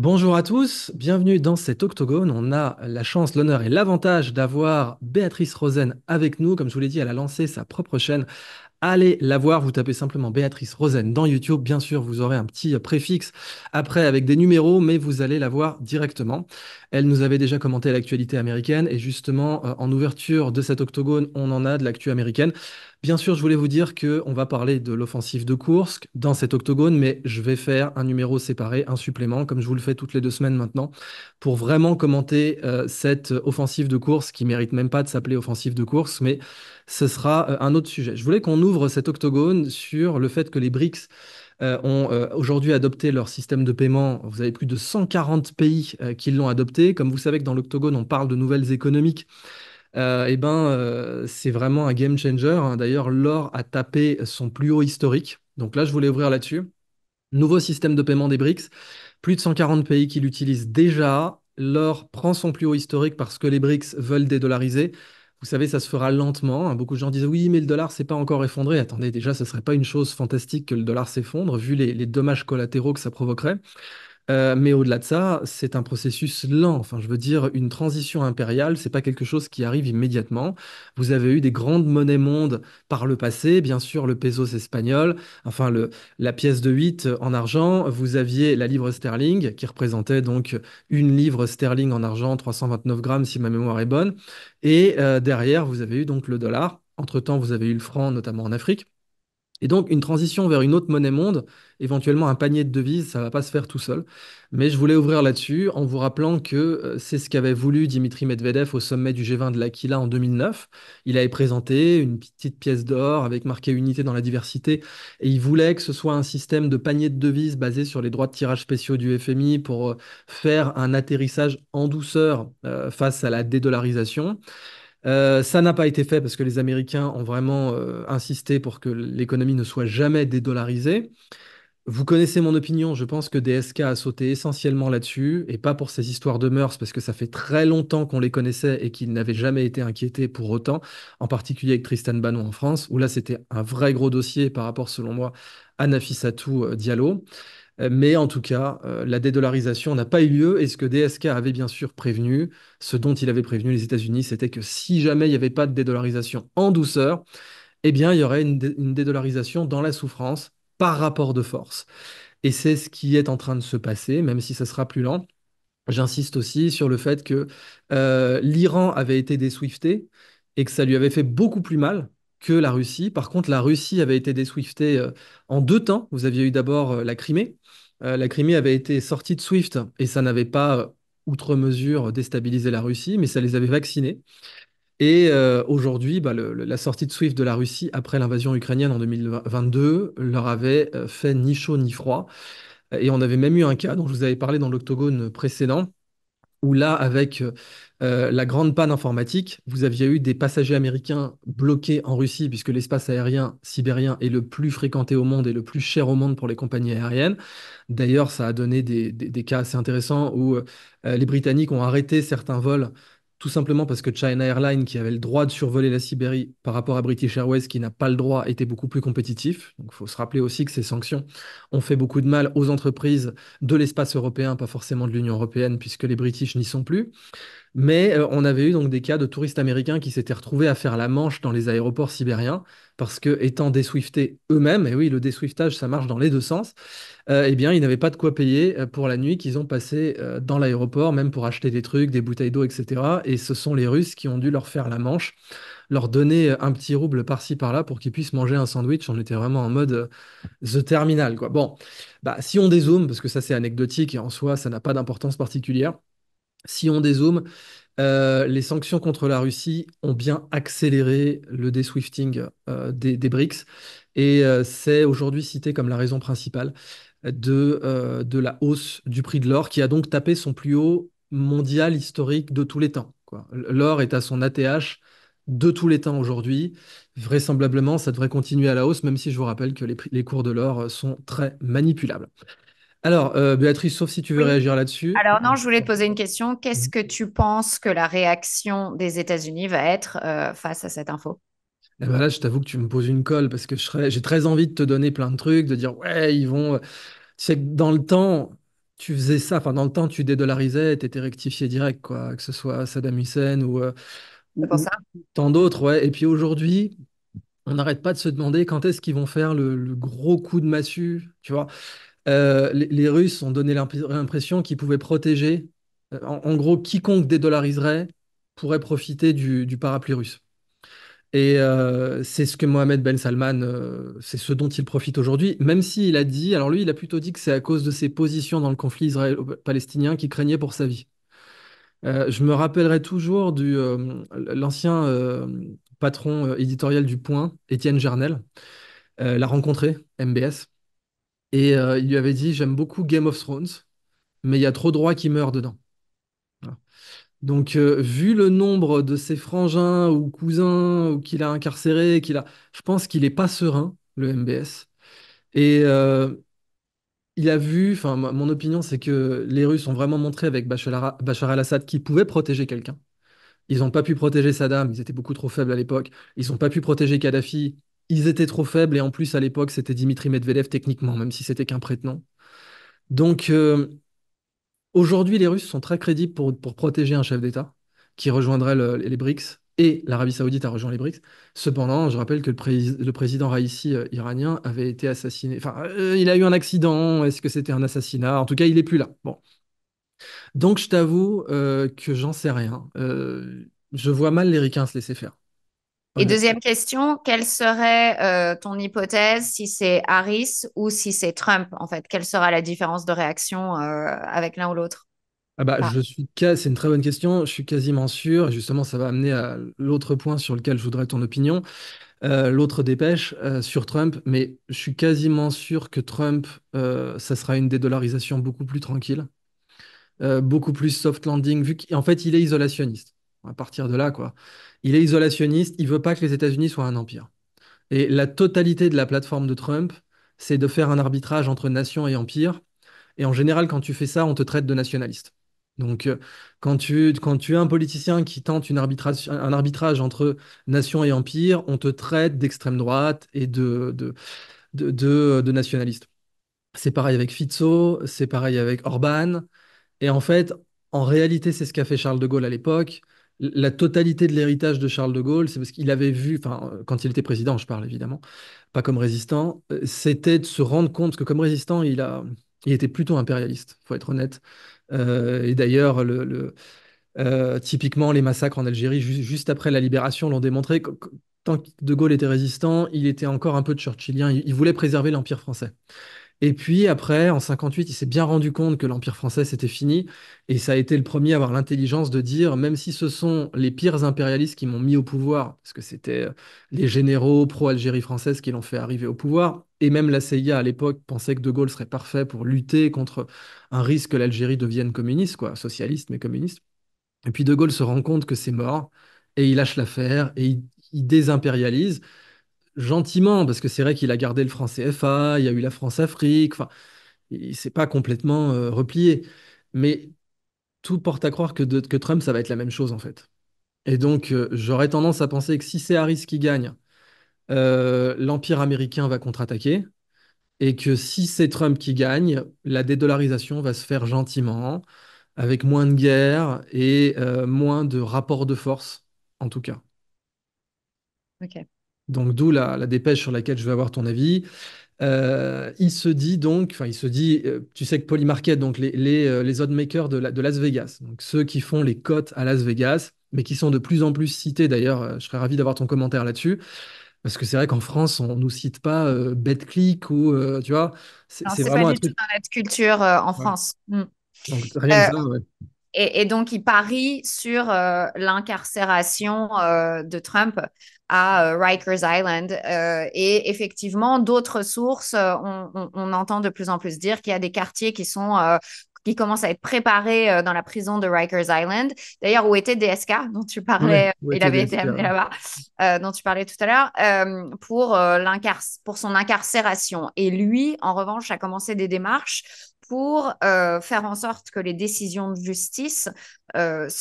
Bonjour à tous, bienvenue dans cet octogone. On a la chance, l'honneur et l'avantage d'avoir Béatrice Rosen avec nous. Comme je vous l'ai dit, elle a lancé sa propre chaîne allez la voir. Vous tapez simplement Béatrice Rosen dans YouTube. Bien sûr, vous aurez un petit euh, préfixe après avec des numéros, mais vous allez la voir directement. Elle nous avait déjà commenté l'actualité américaine et justement, euh, en ouverture de cet octogone, on en a de l'actu américaine. Bien sûr, je voulais vous dire qu'on va parler de l'offensive de course dans cet octogone, mais je vais faire un numéro séparé, un supplément, comme je vous le fais toutes les deux semaines maintenant, pour vraiment commenter euh, cette offensive de course qui mérite même pas de s'appeler offensive de course, mais ce sera un autre sujet. Je voulais qu'on nous ouvre cet octogone sur le fait que les BRICS euh, ont euh, aujourd'hui adopté leur système de paiement. Vous avez plus de 140 pays euh, qui l'ont adopté. Comme vous savez que dans l'octogone, on parle de nouvelles économiques. et eh ben, c'est vraiment un game changer. Hein. D'ailleurs, l'or a tapé son plus haut historique. Donc là, je voulais ouvrir là-dessus. Nouveau système de paiement des BRICS. Plus de 140 pays qui l'utilisent déjà. L'or prend son plus haut historique parce que les BRICS veulent dédollariser vous savez, ça se fera lentement. Hein. Beaucoup de gens disent oui, mais le dollar s'est pas encore effondré. Attendez, déjà, ce serait pas une chose fantastique que le dollar s'effondre, vu les dommages collatéraux que ça provoquerait. Euh, mais au-delà de ça, c'est un processus lent. Enfin, je veux dire, une transition impériale, c'est pas quelque chose qui arrive immédiatement. Vous avez eu des grandes monnaies mondes par le passé, bien sûr le pesos espagnol, enfin le, la pièce de 8 en argent. Vous aviez la livre sterling qui représentait donc une livre sterling en argent, 329 grammes si ma mémoire est bonne. Et euh, derrière, vous avez eu donc le dollar. Entre-temps, vous avez eu le franc, notamment en Afrique. Et donc, une transition vers une autre monnaie monde, éventuellement un panier de devises, ça ne va pas se faire tout seul. Mais je voulais ouvrir là-dessus en vous rappelant que euh, c'est ce qu'avait voulu Dimitri Medvedev au sommet du G20 de l'Aquila en 2009. Il avait présenté une petite pièce d'or avec marqué unité dans la diversité et il voulait que ce soit un système de panier de devises basé sur les droits de tirage spéciaux du FMI pour euh, faire un atterrissage en douceur euh, face à la dédollarisation. Euh, ça n'a pas été fait parce que les Américains ont vraiment euh, insisté pour que l'économie ne soit jamais dédollarisée. Vous connaissez mon opinion, je pense que DSK a sauté essentiellement là-dessus, et pas pour ces histoires de mœurs, parce que ça fait très longtemps qu'on les connaissait et qu'ils n'avaient jamais été inquiétés pour autant, en particulier avec Tristan Bannon en France, où là c'était un vrai gros dossier par rapport, selon moi, à Nafissatou euh, Diallo. Euh, mais en tout cas, euh, la dédollarisation n'a pas eu lieu. Et ce que DSK avait bien sûr prévenu, ce dont il avait prévenu les États-Unis, c'était que si jamais il n'y avait pas de dédollarisation en douceur, eh bien, il y aurait une, dédollarisation dans la souffrance par rapport de force. Et c'est ce qui est en train de se passer, même si ça sera plus lent. J'insiste aussi sur le fait que euh, l'Iran avait été déswifté et que ça lui avait fait beaucoup plus mal que la Russie. Par contre, la Russie avait été déswiftée euh, en deux temps. Vous aviez eu d'abord euh, la Crimée. Euh, la Crimée avait été sortie de Swift et ça n'avait pas, outre mesure, déstabilisé la Russie, mais ça les avait vaccinés. Et aujourd'hui, bah, la sortie de SWIFT de la Russie après l'invasion ukrainienne en 2022 leur avait fait ni chaud ni froid. Et on avait même eu un cas dont je vous avais parlé dans l'octogone précédent, où là, avec euh, euh, la grande panne informatique, vous aviez eu des passagers américains bloqués en Russie, puisque l'espace aérien sibérien est le plus fréquenté au monde et le plus cher au monde pour les compagnies aériennes. D'ailleurs, ça a donné des, cas assez intéressants où euh, les Britanniques ont arrêté certains vols tout simplement parce que China Airlines, qui avait le droit de survoler la Sibérie par rapport à British Airways, qui n'a pas le droit, était beaucoup plus compétitif. il faut se rappeler aussi que ces sanctions ont fait beaucoup de mal aux entreprises de l'espace européen, pas forcément de l'Union européenne, puisque les British n'y sont plus. Mais euh, on avait eu donc des cas de touristes américains qui s'étaient retrouvés à faire la manche dans les aéroports sibériens parce que étant déswiftés eux-mêmes, et oui, le déswiftage ça marche dans les deux sens, euh, eh bien ils n'avaient pas de quoi payer euh, pour la nuit qu'ils ont passée dans l'aéroport, même pour acheter des trucs, des bouteilles d'eau, etc. Et ce sont les Russes qui ont dû leur faire la manche, leur donner un petit rouble par-ci par-là pour qu'ils puissent manger un sandwich. On était vraiment en mode the terminal quoi. Bon, bah, si on dézoome parce que ça c'est anecdotique et en soi ça n'a pas d'importance particulière. Si on dézoome, euh, les sanctions contre la Russie ont bien accéléré le déswifting euh, des, BRICS et euh, c'est aujourd'hui cité comme la raison principale de, de la hausse du prix de l'or qui a donc tapé son plus haut mondial historique de tous les temps. L'or est à son ATH de tous les temps aujourd'hui. Vraisemblablement, ça devrait continuer à la hausse, même si je vous rappelle que les, les cours de l'or sont très manipulables. Alors, euh, Béatrice, sauf si tu veux réagir là-dessus. Alors non, je voulais te poser une question. Qu'est-ce mhm. que tu penses que la réaction des États-Unis va être euh, face à cette info eh ben là, je t'avoue que tu me poses une colle parce que j'ai très envie de te donner plein de trucs, de dire ouais, ils vont. C'est euh, que dans le temps, tu faisais ça. Enfin, dans le temps, tu dédollarisais, tu étais rectifié direct, quoi. Que ce soit Saddam Hussein ou, ça. tant d'autres, ouais. Et puis aujourd'hui, on n'arrête pas de se demander quand est-ce qu'ils vont faire le, gros coup de massue, tu vois. Euh, les, Russes ont donné l'impression qu'ils pouvaient protéger, euh, en, gros, quiconque dédollariserait pourrait profiter du, parapluie russe. Et euh, c'est ce que Mohamed Ben Salman, c'est ce dont il profite aujourd'hui, même s'il a dit, alors lui, il a plutôt dit que c'est à cause de ses positions dans le conflit israélo-palestinien qu'il craignait pour sa vie. je me rappellerai toujours du l'ancien patron éditorial du Point, Étienne Jarnel, l'a rencontré, MBS, et euh, il lui avait dit, j'aime beaucoup Game of Thrones, mais il y a trop de rois qui meurent dedans. Donc, euh, vu le nombre de ses frangins ou cousins ou qu'il a incarcérés, qu'il a, je pense qu'il n'est pas serein, le MBS. Et euh, il a vu, enfin, mon opinion, c'est que les Russes ont vraiment montré avec Bachar, Bachar al-Assad qu'ils pouvaient protéger quelqu'un. Ils n'ont pas pu protéger Saddam, ils étaient beaucoup trop faibles à l'époque. Ils n'ont pas pu protéger Kadhafi, ils étaient trop faibles et en plus à l'époque c'était Dimitri Medvedev techniquement, même si c'était qu'un prétenant. Donc euh, aujourd'hui les Russes sont très crédibles pour, protéger un chef d'État qui rejoindrait les BRICS et l'Arabie Saoudite a rejoint les BRICS. Cependant, je rappelle que le, président Raisi euh, iranien avait été assassiné. Enfin, euh, il a eu un accident. Est-ce que c'était un assassinat En tout cas, il n'est plus là. Bon. Donc je t'avoue que j'en sais rien. je vois mal les Ricains se laisser faire. Et deuxième question, quelle serait euh, ton hypothèse si c'est Harris ou si c'est Trump en fait Quelle sera la différence de réaction euh, avec l'un ou l'autre ah bah, je suis c'est une très bonne question. Je suis quasiment sûr. Et justement, ça va amener à l'autre point sur lequel je voudrais ton opinion. Euh, l'autre dépêche sur Trump, mais je suis quasiment sûr que Trump, ça sera une dédollarisation beaucoup plus tranquille, beaucoup plus soft landing, vu qu'en fait, il est isolationniste à partir de là, quoi. Il est isolationniste, il veut pas que les États-Unis soient un empire. Et la totalité de la plateforme de Trump, c'est de faire un arbitrage entre nation et empire. Et en général, quand tu fais ça, on te traite de nationaliste. Donc, euh, quand tu, es un politicien qui tente un arbitrage entre nation et empire, on te traite d'extrême droite et de, de, nationaliste. C'est pareil avec Fizzo, c'est pareil avec Orban. Et en fait, en réalité, c'est ce qu'a fait Charles de Gaulle à l'époque la totalité de l'héritage de Charles de Gaulle, c'est parce qu'il avait vu, enfin, quand il était président, je parle évidemment, pas comme résistant, euh, c'était de se rendre compte que comme résistant, il, a, il était plutôt impérialiste, il faut être honnête. Euh, et d'ailleurs, euh, typiquement, les massacres en Algérie, juste après la libération, l'ont démontré. Que, tant que De Gaulle était résistant, il était encore un peu churchillien, il voulait préserver l'Empire français. Et puis après, en 58, il s'est bien rendu compte que l'Empire français c'était fini, et ça a été le premier à avoir l'intelligence de dire, même si ce sont les pires impérialistes qui m'ont mis au pouvoir, parce que c'était euh, les généraux pro-Algérie française qui l'ont fait arriver au pouvoir, et même la CIA à l'époque pensait que De Gaulle serait parfait pour lutter contre un risque que l'Algérie devienne communiste, quoi, socialiste mais communiste. Et puis De Gaulle se rend compte que c'est mort, et il lâche l'affaire, et il désimpérialise gentiment, parce que c'est vrai qu'il a gardé le franc CFA, il y a eu la France-Afrique, enfin, il s'est pas complètement euh, replié. Mais tout porte à croire que, Trump, ça va être la même chose, en fait. Et donc, euh, j'aurais tendance à penser que si c'est Harris qui gagne, euh, l'Empire américain va contre-attaquer. Et que si c'est Trump qui gagne, la dédollarisation va se faire gentiment, avec moins de guerre et moins de rapports de force, en tout cas. OK donc d'où la, dépêche sur laquelle je veux avoir ton avis. Euh, il se dit donc, enfin, il se dit, euh, tu sais que Polymarket, donc les, les, euh, les odd makers de, de, Las Vegas, donc ceux qui font les cotes à Las Vegas, mais qui sont de plus en plus cités d'ailleurs, je serais ravi d'avoir ton commentaire là-dessus. Parce que c'est vrai qu'en France, on ne nous cite pas BetClick ou, tu vois, c'est vraiment pas du un truc... tout dans notre culture en France. Mm. et, et, donc, il parie sur l'incarcération de Trump à euh, Rikers Island. Euh, et effectivement, d'autres sources, euh, on, entend de plus en plus dire qu'il y a des quartiers qui sont qui commencent à être préparés dans la prison de Rikers Island, d'ailleurs où était DSK dont tu parlais, il avait été amené là-bas, dont tu parlais tout à l'heure, pour, pour son incarcération. Et lui, en revanche, a commencé des démarches pour faire en sorte que les décisions de justice aient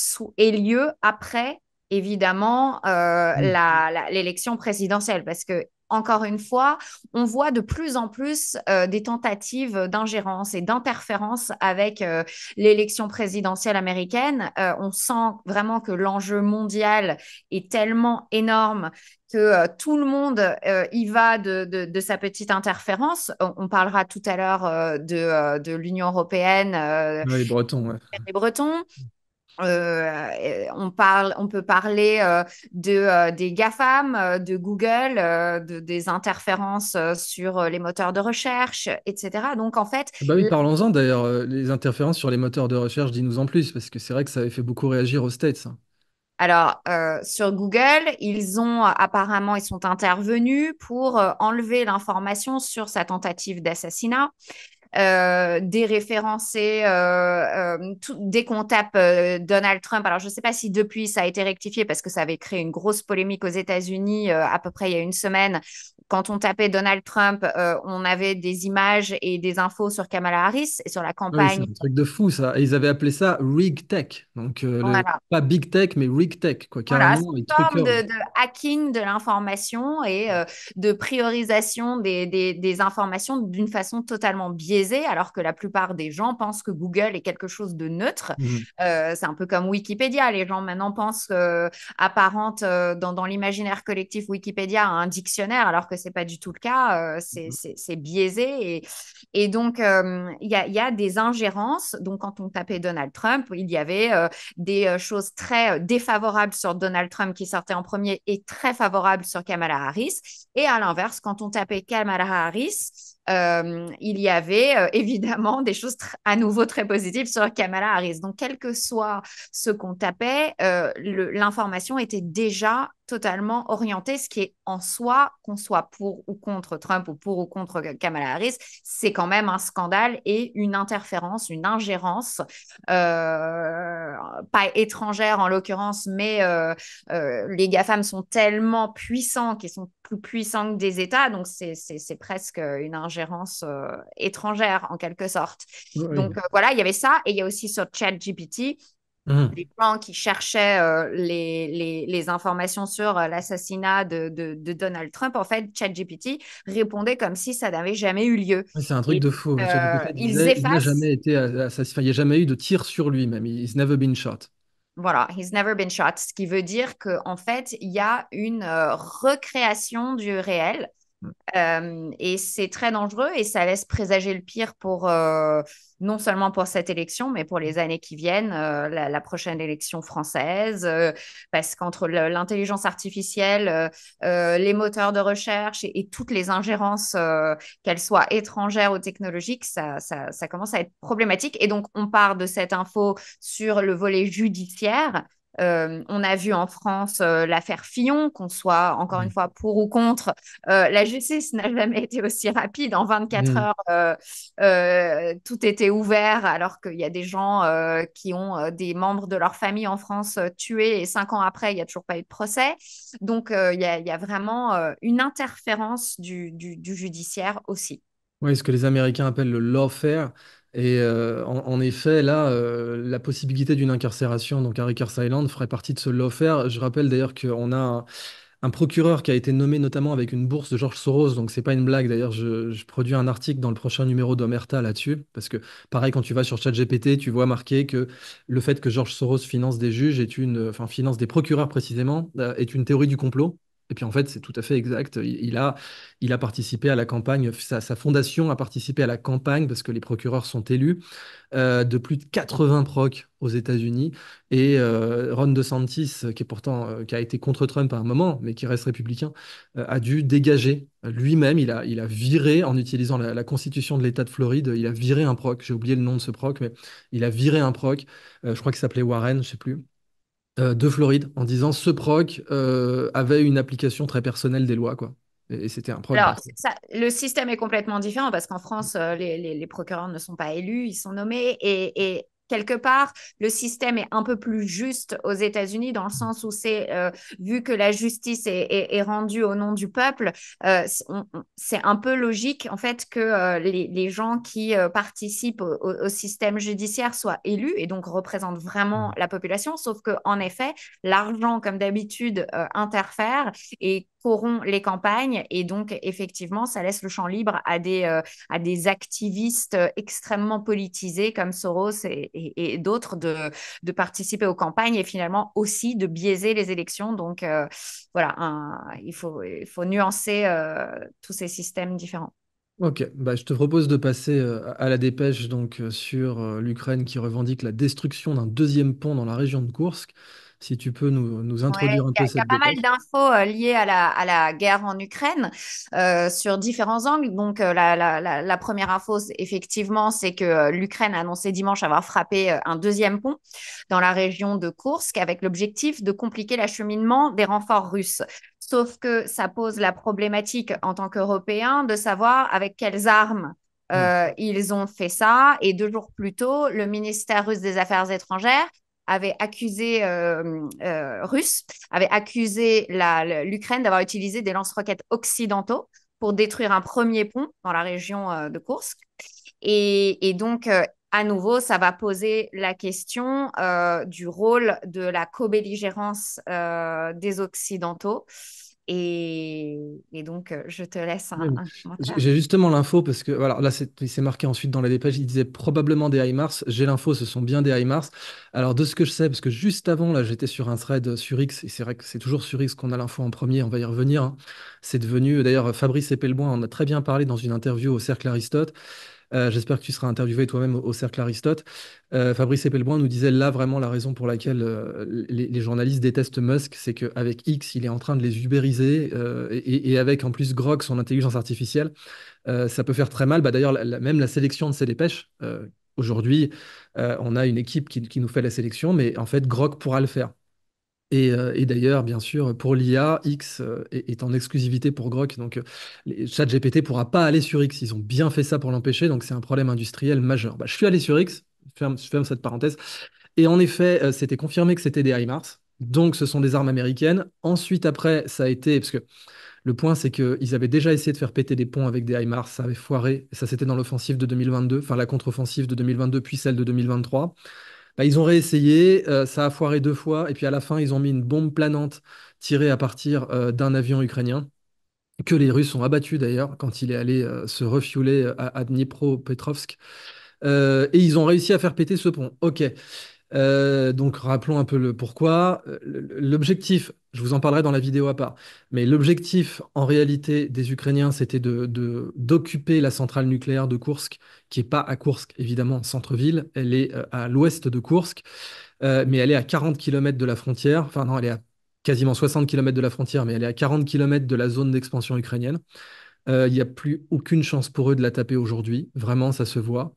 lieu après évidemment euh, mm. l'élection présidentielle, parce que encore une fois, on voit de plus en plus euh, des tentatives d'ingérence et d'interférence avec euh, l'élection présidentielle américaine. on sent vraiment que l'enjeu mondial est tellement énorme que tout le monde y va de, sa petite interférence. On, parlera tout à l'heure de, l'Union européenne. Ah, les Bretons. Les Bretons. Euh, euh, on, parle, on peut parler euh, de, des GAFAM, de Google, de, des interférences sur les moteurs de recherche, etc. Donc, en fait. Ah bah parlons-en d'ailleurs, les interférences sur les moteurs de recherche, dis-nous en plus, parce que c'est vrai que ça avait fait beaucoup réagir aux States. Hein. Alors, sur Google, ils ont apparemment, ils sont intervenus pour enlever l'information sur sa tentative d'assassinat euh, euh, euh dès qu'on tape euh, Donald Trump, alors je ne sais pas si depuis ça a été rectifié parce que ça avait créé une grosse polémique aux États-Unis à peu près il y a une semaine, quand on tapait Donald Trump, euh, on avait des images et des infos sur Kamala Harris et sur la ah campagne. c'est un truc de fou ça. ils avaient appelé ça rig tech, donc euh, pas big tech mais rig tech quoi. Carrément, c'est une forme euh, de, hacking de l'information et de priorisation des, informations d'une façon totalement biaisée, alors que la plupart des gens pensent que Google est quelque chose de neutre. Mmh. c'est un peu comme Wikipédia. Les gens maintenant pensent apparente dans, dans l'imaginaire collectif Wikipédia un dictionnaire, alors que c'est pas du tout le cas, euh, mmh c'est biaisé. Et, donc, euh, il y, a, des ingérences. Donc, quand on tapait Donald Trump, il y avait euh, des choses très défavorables sur Donald Trump qui sortait en premier et très favorables sur Kamala Harris. Et à l'inverse, quand on tapait Kamala Harris, euh, il y avait euh, évidemment des choses à nouveau très positives sur Kamala Harris. Donc, quel que soit ce qu'on tapait, euh, l'information était déjà totalement orientée, ce qui est en soi, qu'on soit pour ou contre Trump ou pour ou contre Kamala Harris, c'est quand même un scandale et une interférence, une ingérence, pas étrangère en l'occurrence, mais les GAFAM sont tellement puissants qu'ils sont plus puissant que des États, donc c'est presque une ingérence euh, étrangère en quelque sorte. Donc euh, voilà, il y avait ça, et il y a aussi sur ChatGPT, GPT, mmh. les gens qui cherchaient euh, les, les, informations sur l'assassinat de, de, Donald Trump, en fait, ChatGPT répondait comme si ça n'avait jamais eu lieu. C'est un truc de faux. il n'a jamais été il n'y a jamais eu de tir sur lui-même, il n'a never been shot. Voilà, he's never been shot, ce qui veut dire qu'en en fait, il y a une euh, recréation du réel euh, et c'est très dangereux et ça laisse présager le pire pour euh, non seulement pour cette élection, mais pour les années qui viennent, euh, la, prochaine élection française, parce qu'entre l'intelligence artificielle, les moteurs de recherche et, toutes les ingérences, qu'elles soient étrangères ou technologiques, ça, ça, ça, commence à être problématique. Et donc, on part de cette info sur le volet judiciaire euh, on a vu en France euh, l'affaire Fillon, qu'on soit encore une mm. fois pour ou contre. Euh, la justice n'a jamais été aussi rapide. En 24 mm. heures, tout était ouvert, alors qu'il y a des gens qui ont des membres de leur famille en France tués et cinq ans après, il n'y a toujours pas eu de procès. Donc, il y, a vraiment une interférence du, du judiciaire aussi. Oui, ce que les Américains appellent le lawfare, et euh, en, effet, là, euh, la possibilité d'une incarcération, donc à Rickers Island, ferait partie de ce lawfare. Je rappelle d'ailleurs qu'on a un, procureur qui a été nommé notamment avec une bourse de George Soros, donc c'est pas une blague. D'ailleurs, je, produis un article dans le prochain numéro d'Omerta là-dessus, parce que pareil, quand tu vas sur ChatGPT, tu vois marqué que le fait que George Soros finance des juges est une, enfin finance des procureurs précisément, euh, est une théorie du complot. Et puis en fait, c'est tout à fait exact. Il a, il a participé à la campagne, sa, fondation a participé à la campagne, parce que les procureurs sont élus, euh, de plus de 80 proc aux États-Unis. Et euh, Ron DeSantis, qui est pourtant, euh, qui a été contre Trump à un moment, mais qui reste républicain, a dû dégager lui-même. Il a, il a viré, en utilisant la, la constitution de l'État de Floride, il a viré un proc. J'ai oublié le nom de ce proc, mais il a viré un proc. je crois qu'il s'appelait Warren, je ne sais plus. Euh, de Floride en disant ce proc euh, avait une application très personnelle des lois, quoi. Et, c'était un problème. le système est complètement différent parce qu'en France, euh, les, procureurs ne sont pas élus, ils sont nommés. et Quelque part, le système est un peu plus juste aux États-Unis dans le sens où c'est euh, vu que la justice est, rendue au nom du peuple, euh, c'est un peu logique en fait que euh, les, gens qui participent au, système judiciaire soient élus et donc représentent vraiment mmh. la population. Sauf que en effet, l'argent, comme d'habitude, interfère et corrompt les campagnes et donc effectivement ça laisse le champ libre à des, euh, à des activistes extrêmement politisés comme Soros et, d'autres de, de, participer aux campagnes et finalement aussi de biaiser les élections. Donc euh, voilà, il, faut, il faut nuancer euh, tous ces systèmes différents. Ok, bah, je te propose de passer à la dépêche donc, sur l'Ukraine qui revendique la destruction d'un deuxième pont dans la région de Koursk si tu peux nous, introduire un peu cette Il y a pas mal d'infos euh, liées à la, guerre en Ukraine euh, sur différents angles. Donc, euh, la, première info, effectivement, c'est que l'Ukraine a annoncé dimanche avoir frappé un deuxième pont dans la région de Kursk avec l'objectif de compliquer l'acheminement des renforts russes. Sauf que ça pose la problématique en tant qu'Européens de savoir avec quelles armes mmh. ils ont fait ça. Et deux jours plus tôt, le ministère russe des Affaires étrangères avait accusé euh, euh, russe avait accusé l'Ukraine d'avoir utilisé des lance-roquettes occidentaux pour détruire un premier pont dans la région euh, de Kursk. Et, donc, à nouveau, ça va poser la question du rôle de la co-belligérance des Occidentaux et, donc, euh, je te laisse un, J'ai justement l'info parce que voilà, là, s'est marqué ensuite dans la dépêche. Il disait probablement des HIMARS. J'ai l'info, ce sont bien des HIMARS. Alors, de ce que je sais, parce que juste avant, là, j'étais sur un thread sur X, et c'est vrai que c'est toujours sur X qu'on a l'info en premier, on va y revenir. Hein. C'est devenu, d'ailleurs, Fabrice Epelboin en a très bien parlé dans une interview au Cercle Aristote. Euh, j'espère que tu seras interviewé toi-même au, Cercle Aristote. Euh, Fabrice Epelboin nous disait là vraiment la raison pour laquelle euh, les, journalistes détestent Musk, c'est qu'avec X, il est en train de les ubériser et, avec en plus Grok, son intelligence artificielle, ça peut faire très mal. Bah, D'ailleurs, même la sélection de ses dépêches, aujourd'hui, on a une équipe qui, qui nous fait la sélection, mais en fait, Grok pourra le faire. Euh, et, d'ailleurs, bien sûr, pour l'IA, X euh, est, en exclusivité pour Grok. Donc, euh, ChatGPT ne pourra pas aller sur X. Ils ont bien fait ça pour l'empêcher. Donc, c'est un problème industriel majeur. Bah, je suis allé sur X. ferme, je ferme cette parenthèse. Et en effet, c'était confirmé que c'était des HIMARS. Donc, ce sont des armes américaines. Ensuite, après, ça a été. Parce que le point, c'est qu'ils avaient déjà essayé de faire péter des ponts avec des HIMARS, ça avait foiré. Ça, c'était dans l'offensive de 2022, enfin la contre-offensive de 2022, puis celle de 2023. Bah, ils ont réessayé, euh, ça a foiré deux fois, et puis à la fin, ils ont mis une bombe planante tirée à partir euh, d'un avion ukrainien, que les Russes ont abattu d'ailleurs, quand il est allé euh, se refiouler à, à Dnipropetrovsk. et ils ont réussi à faire péter ce pont. Ok. Euh, donc rappelons un peu le pourquoi. Euh, l'objectif, je vous en parlerai dans la vidéo à part, mais l'objectif en réalité des Ukrainiens, c'était de, d'occuper la centrale nucléaire de Kursk, qui n'est pas à Kursk, évidemment, centre-ville, elle est euh, à l'ouest de Kursk, mais elle est à 40 km de la frontière, enfin non, elle est à quasiment 60 km de la frontière, mais elle est à 40 km de la zone d'expansion ukrainienne. Il n'y a plus aucune chance pour eux de la taper aujourd'hui, vraiment, ça se voit.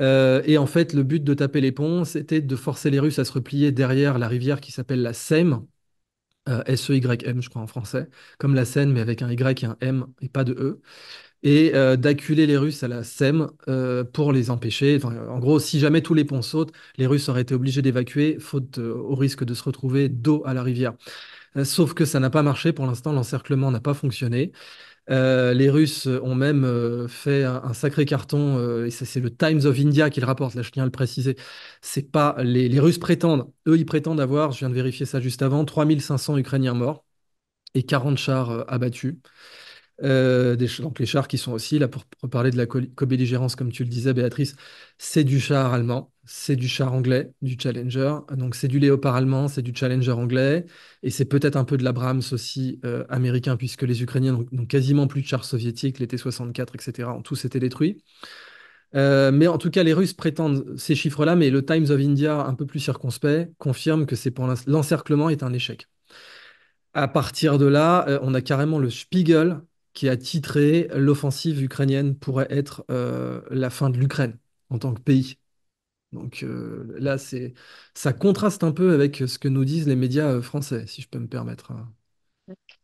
Euh, et en fait, le but de taper les ponts, c'était de forcer les Russes à se replier derrière la rivière qui s'appelle la Seine, euh, s e y m je crois en français, comme la Seine, mais avec un Y et un M et pas de E, et euh, d'acculer les Russes à la Seine pour les empêcher. en gros, si jamais tous les ponts sautent, les Russes auraient été obligés d'évacuer, faute au risque de se retrouver d'eau à la rivière. Sauf que ça n'a pas marché pour l'instant, l'encerclement n'a pas fonctionné. Euh, les Russes ont même euh, fait un, sacré carton, euh, et c'est le Times of India qui le rapporte, là je tiens à le préciser. C'est pas les, les, Russes prétendent, eux ils prétendent avoir, je viens de vérifier ça juste avant, 3500 Ukrainiens morts et 40 chars abattus. Euh, donc les chars qui sont aussi, là pour, parler de la cobelligérance, comme tu le disais Béatrice, c'est du char allemand, c'est du char anglais, du Challenger, donc c'est du Léopard allemand, c'est du Challenger anglais, et c'est peut-être un peu de l'Abrams aussi euh, américain, puisque les Ukrainiens n'ont quasiment plus de chars soviétiques, l'été 64 etc., ont tous été détruits. Euh, mais en tout cas, les Russes prétendent ces chiffres-là, mais le Times of India, un peu plus circonspect, confirme que c'est pour l'encerclement est un échec. À partir de là, on a carrément le Spiegel qui a titré L'offensive ukrainienne pourrait être euh, la fin de l'Ukraine en tant que pays. Donc euh, là, c'est ça contraste un peu avec ce que nous disent les médias euh, français, si je peux me permettre. Hein.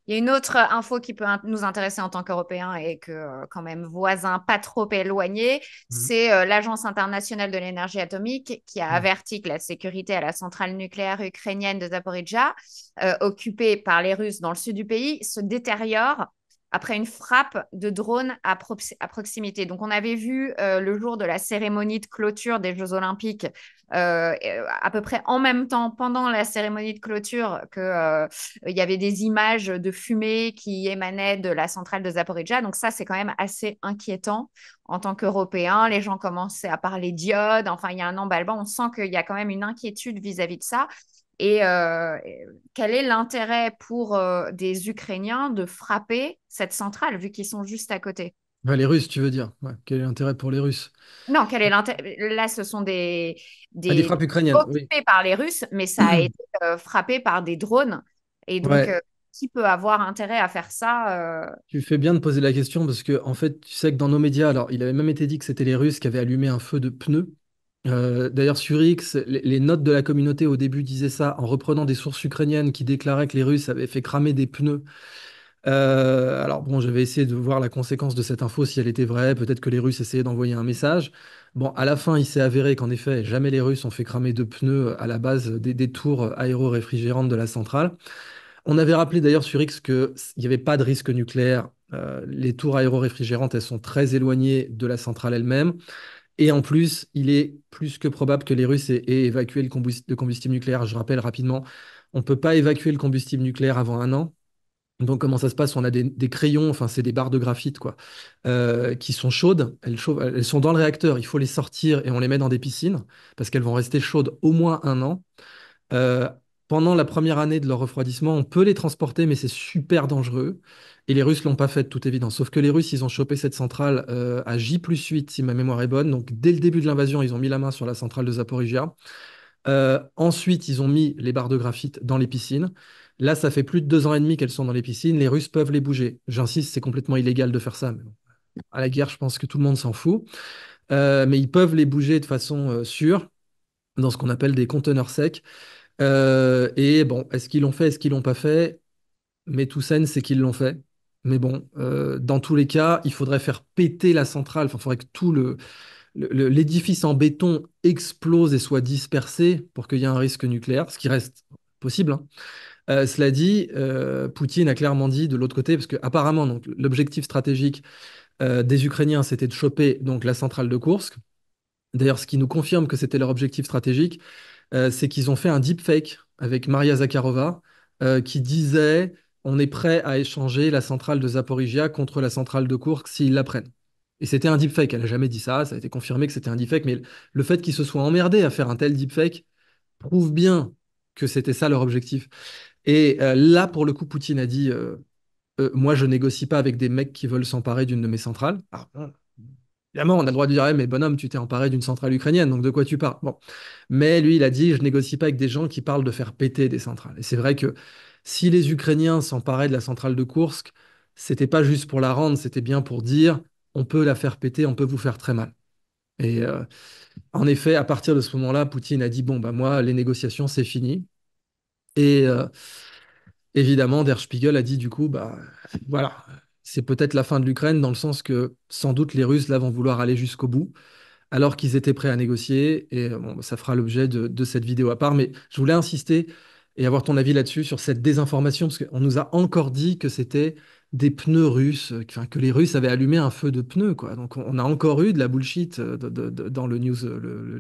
Il y a une autre info qui peut nous intéresser en tant qu'Européens et que quand même voisin pas trop éloigné, mmh. c'est l'Agence internationale de l'énergie atomique qui a mmh. averti que la sécurité à la centrale nucléaire ukrainienne de Zaporizhia, occupée par les Russes dans le sud du pays, se détériore après une frappe de drone à, proximité. Donc, on avait vu euh, le jour de la cérémonie de clôture des Jeux Olympiques, euh, à peu près en même temps, pendant la cérémonie de clôture, qu'il euh, y avait des images de fumée qui émanaient de la centrale de Zaporizhzhia. Donc, ça, c'est quand même assez inquiétant en tant qu'Européens. Les gens commençaient à parler d'iode. Enfin, il y a un emballement. On sent qu'il y a quand même une inquiétude vis à -vis de ça. Euh, et quel est l'intérêt pour euh, des Ukrainiens de frapper cette centrale, vu qu'ils sont juste à côté bah, Les Russes, tu veux dire Quel est l'intérêt pour les Russes Non, quel est Là, ce sont des, des, ah, frappes ukrainiennes. par les Russes, mais ça a été euh, frappé par des drones. Et donc, qui peut avoir intérêt à faire ça Tu fais bien de poser la question parce que, en fait, tu sais que dans nos médias, alors, il avait même été dit que c'était les Russes qui avaient allumé un feu de pneus euh, d'ailleurs, sur X, les, notes de la communauté au début disaient ça en reprenant des sources ukrainiennes qui déclaraient que les Russes avaient fait cramer des pneus. Euh, alors bon, j'avais essayé de voir la conséquence de cette info, si elle était vraie, peut-être que les Russes essayaient d'envoyer un message. Bon, à la fin, il s'est avéré qu'en effet, jamais les Russes ont fait cramer de pneus à la base des, tours aéro-réfrigérantes de la centrale. On avait rappelé d'ailleurs sur X qu'il n'y avait pas de risque nucléaire. Euh, les tours aéro-réfrigérantes, elles sont très éloignées de la centrale elle-même. Et en plus, il est plus que probable que les Russes aient, évacué le, combustible nucléaire. Je rappelle rapidement, on ne peut pas évacuer le combustible nucléaire avant un an. Donc comment ça se passe On a des, crayons, enfin c'est des barres de graphite quoi, euh, qui sont chaudes. Elles, chauffent. elles, sont dans le réacteur. Il faut les sortir et on les met dans des piscines parce qu'elles vont rester chaudes au moins un an. Euh, pendant la première année de leur refroidissement, on peut les transporter, mais c'est super dangereux. Et les Russes l'ont pas fait, tout évident. Sauf que les Russes, ils ont chopé cette centrale euh, à J 8, si ma mémoire est bonne. Donc, dès le début de l'invasion, ils ont mis la main sur la centrale de Zaporizhia. Euh, ensuite, ils ont mis les barres de graphite dans les piscines. Là, ça fait plus de deux ans et demi qu'elles sont dans les piscines. Les Russes peuvent les bouger. J'insiste, c'est complètement illégal de faire ça. Mais À la guerre, je pense que tout le monde s'en fout. Euh, mais ils peuvent les bouger de façon sûre dans ce qu'on appelle des conteneurs secs. et bon, est-ce qu'ils l'ont fait, est-ce qu'ils l'ont pas fait Mais tout saine, c'est qu'ils l'ont fait. Mais bon, euh, dans tous les cas, il faudrait faire péter la centrale. Enfin, il faudrait que tout le, l'édifice en béton explose et soit dispersé pour qu'il y ait un risque nucléaire, ce qui reste possible. Hein. Euh, cela dit, euh, Poutine a clairement dit de l'autre côté, parce que apparemment, donc, l'objectif stratégique des Ukrainiens, c'était de choper donc la centrale de Kursk. D'ailleurs, ce qui nous confirme que c'était leur objectif stratégique, c'est qu'ils ont fait un deepfake avec Maria Zakharova qui disait on est prêt à échanger la centrale de Zaporizhia contre la centrale de Kourk s'ils la prennent. Et c'était un deepfake, elle n'a jamais dit ça, ça a été confirmé que c'était un deepfake, mais le fait qu'ils se soient emmerdés à faire un tel deepfake prouve bien que c'était ça leur objectif. Et euh, là, pour le coup, Poutine a dit euh, euh, Moi, je négocie pas avec des mecs qui veulent s'emparer d'une de mes centrales. Ah, évidemment, on a le droit de dire eh, Mais bonhomme, tu t'es emparé d'une centrale ukrainienne, donc de quoi tu parles bon. Mais lui, il a dit Je négocie pas avec des gens qui parlent de faire péter des centrales. Et c'est vrai que si les Ukrainiens s'emparaient de la centrale de Kursk, c'était pas juste pour la rendre, c'était bien pour dire on peut la faire péter, on peut vous faire très mal. Et euh, en effet, à partir de ce moment-là, Poutine a dit bon bah moi les négociations c'est fini. Et euh, évidemment, Der Spiegel a dit du coup bah voilà c'est peut-être la fin de l'Ukraine dans le sens que sans doute les Russes là vont vouloir aller jusqu'au bout alors qu'ils étaient prêts à négocier et bon, ça fera l'objet de cette vidéo à part. Mais je voulais insister et avoir ton avis là-dessus sur cette désinformation, parce qu'on nous a encore dit que c'était des pneus russes, euh, que, les Russes avaient allumé un feu de pneus, quoi. Donc on a encore eu de la bullshit euh, dans le news, euh, le,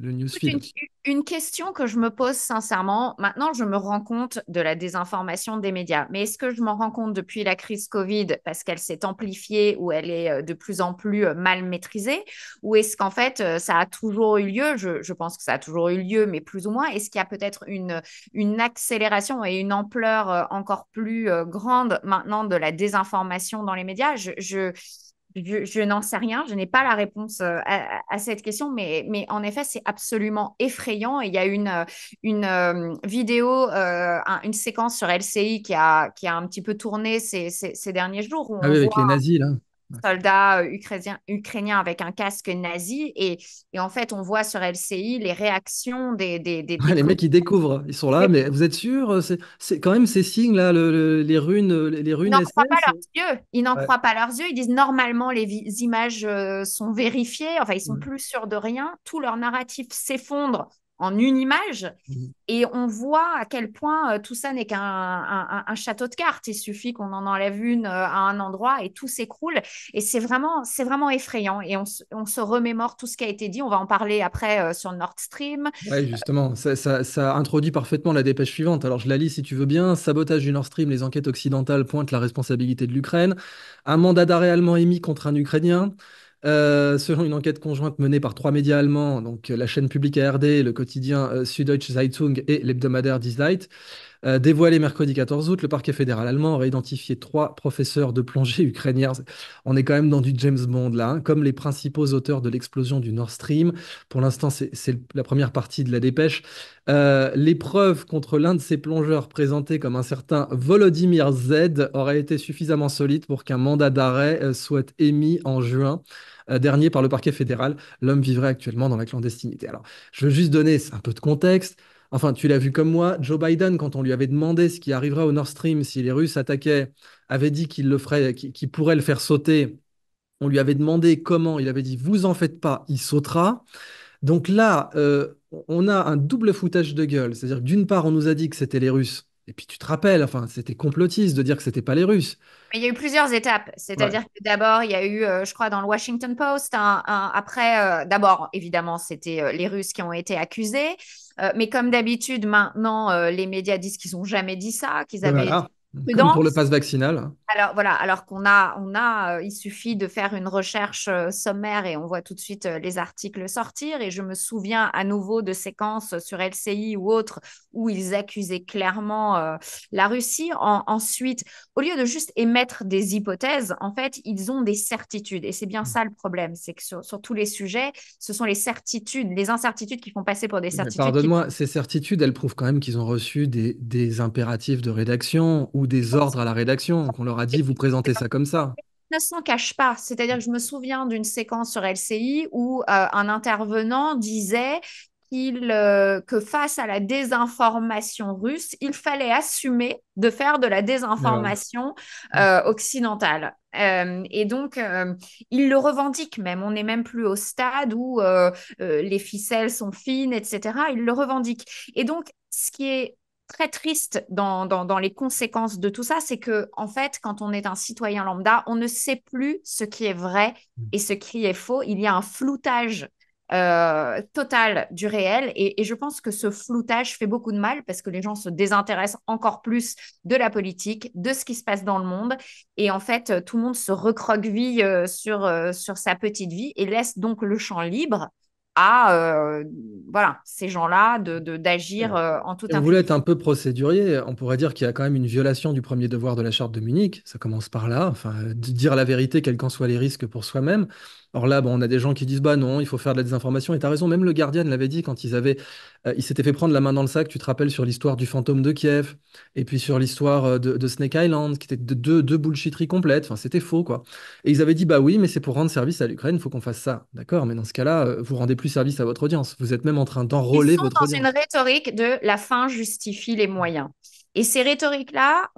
une question que je me pose sincèrement, maintenant je me rends compte de la désinformation des médias, mais est-ce que je m'en rends compte depuis la crise Covid parce qu'elle s'est amplifiée ou elle est euh, de plus en plus euh, mal maîtrisée Ou est-ce qu'en fait euh, ça a toujours eu lieu je, pense que ça a toujours eu lieu, mais plus ou moins. Est-ce qu'il y a peut-être une, une accélération et une ampleur encore plus grande maintenant de la désinformation dans les médias je, n'en sais rien, je n'ai pas la réponse euh, à, cette question, mais, en effet, c'est absolument effrayant. Et il y a une, euh, euh, vidéo, une séquence sur LCI qui a, qui a un petit peu tourné ces, ces, derniers jours. Ah avec les nazis, là soldats euh, ukrainien avec un casque nazi. Et, et, en fait, on voit sur LCI les réactions des. des, des, les mecs, ils découvrent. Ils sont là, mais vous êtes sûr euh, C'est quand même ces signes-là, les runes. Euh, les runes ils n'en croient pas leurs yeux. Ils n'en croient pas leurs yeux. Ils disent normalement, les images sont vérifiées. Enfin, ils sont mm. plus sûrs de rien. Tout leur narratif s'effondre en une image. Mhm. Et on voit à quel point euh, tout ça n'est qu'un un, château de cartes. Il suffit qu'on en enlève une euh, à un endroit et tout s'écroule. Et c'est vraiment, vraiment effrayant. Et on, se remémore tout ce qui a été dit. On va en parler après euh, sur Nord Stream. Oui, justement, ça, ça introduit parfaitement la dépêche suivante. Alors je la lis si tu veux bien. Sabotage du Nord Stream, les enquêtes occidentales pointent la responsabilité de l'Ukraine. Un mandat d'arrêt allemand émis contre un Ukrainien. Euh, selon une enquête conjointe menée par trois médias allemands, donc euh, la chaîne publique ARD, le quotidien euh, Süddeutsche Zeitung et l'hebdomadaire Die Zeit, mercredi 14 août, le parquet fédéral allemand aurait identifié trois professeurs de plongée ukrainiens. On est quand même dans du James Bond là, hein, comme les principaux auteurs de l'explosion du Nord Stream. Pour l'instant, c'est la première partie de la dépêche. Euh, les preuves contre l'un de ces plongeurs présenté comme un certain Volodymyr Z auraient été suffisamment solides pour qu'un mandat d'arrêt soit émis en juin. Euh, dernier par le parquet fédéral, l'homme vivrait actuellement dans la clandestinité. Alors, je veux juste donner un peu de contexte. Enfin, tu l'as vu comme moi, Joe Biden, quand on lui avait demandé ce qui arriverait au Nord Stream si les Russes attaquaient, avait dit qu'il le ferait, qu'il pourrait le faire sauter. On lui avait demandé comment, il avait dit vous en faites pas, il sautera. Donc là, euh, on a un double foutage de gueule. C'est-à-dire d'une part, on nous a dit que c'était les Russes et puis tu te rappelles, enfin, c'était complotiste de dire que ce c'était pas les Russes. il y a eu plusieurs étapes. C'est-à-dire que d'abord, il y a eu, euh, je crois, dans le Washington Post, après, euh, d'abord, évidemment, c'était euh, les Russes qui ont été accusés. mais comme d'habitude, maintenant, les médias disent qu'ils n'ont jamais dit ça, qu'ils avaient pour le passe vaccinal. Alors voilà, alors qu'on a, on a, euh, il suffit de faire une recherche euh, sommaire et on voit tout de suite euh, les articles sortir. Et je me souviens à nouveau de séquences sur LCI ou autres où ils accusaient clairement la Russie. ensuite, au lieu de juste émettre des hypothèses, en fait, ils ont des certitudes. Et c'est bien mm. ça le problème, c'est que sur, tous les sujets, ce sont les certitudes, les incertitudes qui font passer pour des certitudes. Pardonne-moi, ces certitudes, elles prouvent quand même qu'ils ont reçu des, des impératifs de rédaction ou des ordres à la rédaction qu'on leur a dit vous présentez ça comme ça ne s'en cache pas. C'est-à-dire que je me souviens d'une séquence sur LCI où euh, un intervenant disait qu'il, euh, que face à la désinformation russe, il fallait assumer de faire de la désinformation ah euh, occidentale. et donc, il le revendique même. On n'est même plus au stade où les ficelles sont fines, etc. Il le revendique. Et donc, ce qui est très triste dans, dans, les conséquences de tout ça, c'est que en fait, quand on est un citoyen lambda, on ne sait plus ce qui est vrai mm. et ce qui est faux. Il y a un floutage euh, total du réel et, je pense que ce floutage fait beaucoup de mal parce que les gens se désintéressent encore plus de la politique, de ce qui se passe dans le monde et en fait, tout le monde se recroqueville euh, sur, euh, sur sa petite vie et laisse donc le champ libre à euh, voilà, ces gens-là d'agir de, de euh, en toute Vous voulez être un peu procédurier, on pourrait dire qu'il y a quand même une violation du premier devoir de la charte de Munich, ça commence par là, enfin, euh, dire la vérité, quels qu'en soient les risques pour soi-même. Alors là, bon, on a des gens qui disent bah non, il faut faire de la désinformation. Et tu as raison, même le Guardian l'avait dit quand ils avaient, euh, ils s'étaient fait prendre la main dans le sac. Tu te rappelles sur l'histoire du fantôme de Kiev et puis sur l'histoire euh, de, Snake Island, qui était deux de, bullshitteries complètes. Enfin, c'était faux quoi. Et ils avaient dit bah oui, mais c'est pour rendre service à l'Ukraine, il faut qu'on fasse ça. D'accord, mais dans ce cas-là, euh, vous rendez plus service à votre audience. Vous êtes même en train d'enrôler votre dans une rhétorique de la fin justifie les moyens. Et ces rhétoriques-là,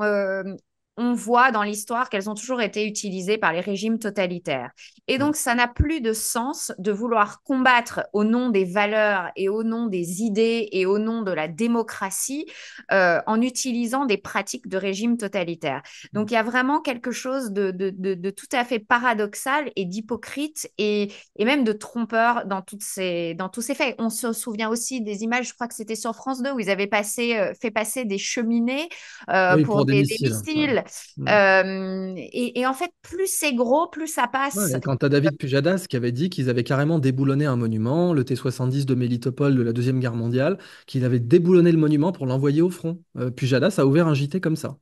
on voit dans l'histoire qu'elles ont toujours été utilisées par les régimes totalitaires. Et donc, ça n'a plus de sens de vouloir combattre au nom des valeurs et au nom des idées et au nom de la démocratie euh, en utilisant des pratiques de régime totalitaire. Donc, il y a vraiment quelque chose de, tout à fait paradoxal et d'hypocrite et, même de trompeur dans, toutes ces, dans tous ces faits. On se souvient aussi des images, je crois que c'était sur France 2, où ils avaient passé, euh, fait passer des cheminées euh, pour, des, missiles. Mm. Euh, et, en fait, plus c'est gros, plus ça passe. quant à David Pujadas qui avait dit qu'ils avaient carrément déboulonné un monument, le T-70 de Mélitopol de la Deuxième Guerre mondiale, qu'il avait déboulonné le monument pour l'envoyer au front. Euh, Pujadas a ouvert un JT comme ça.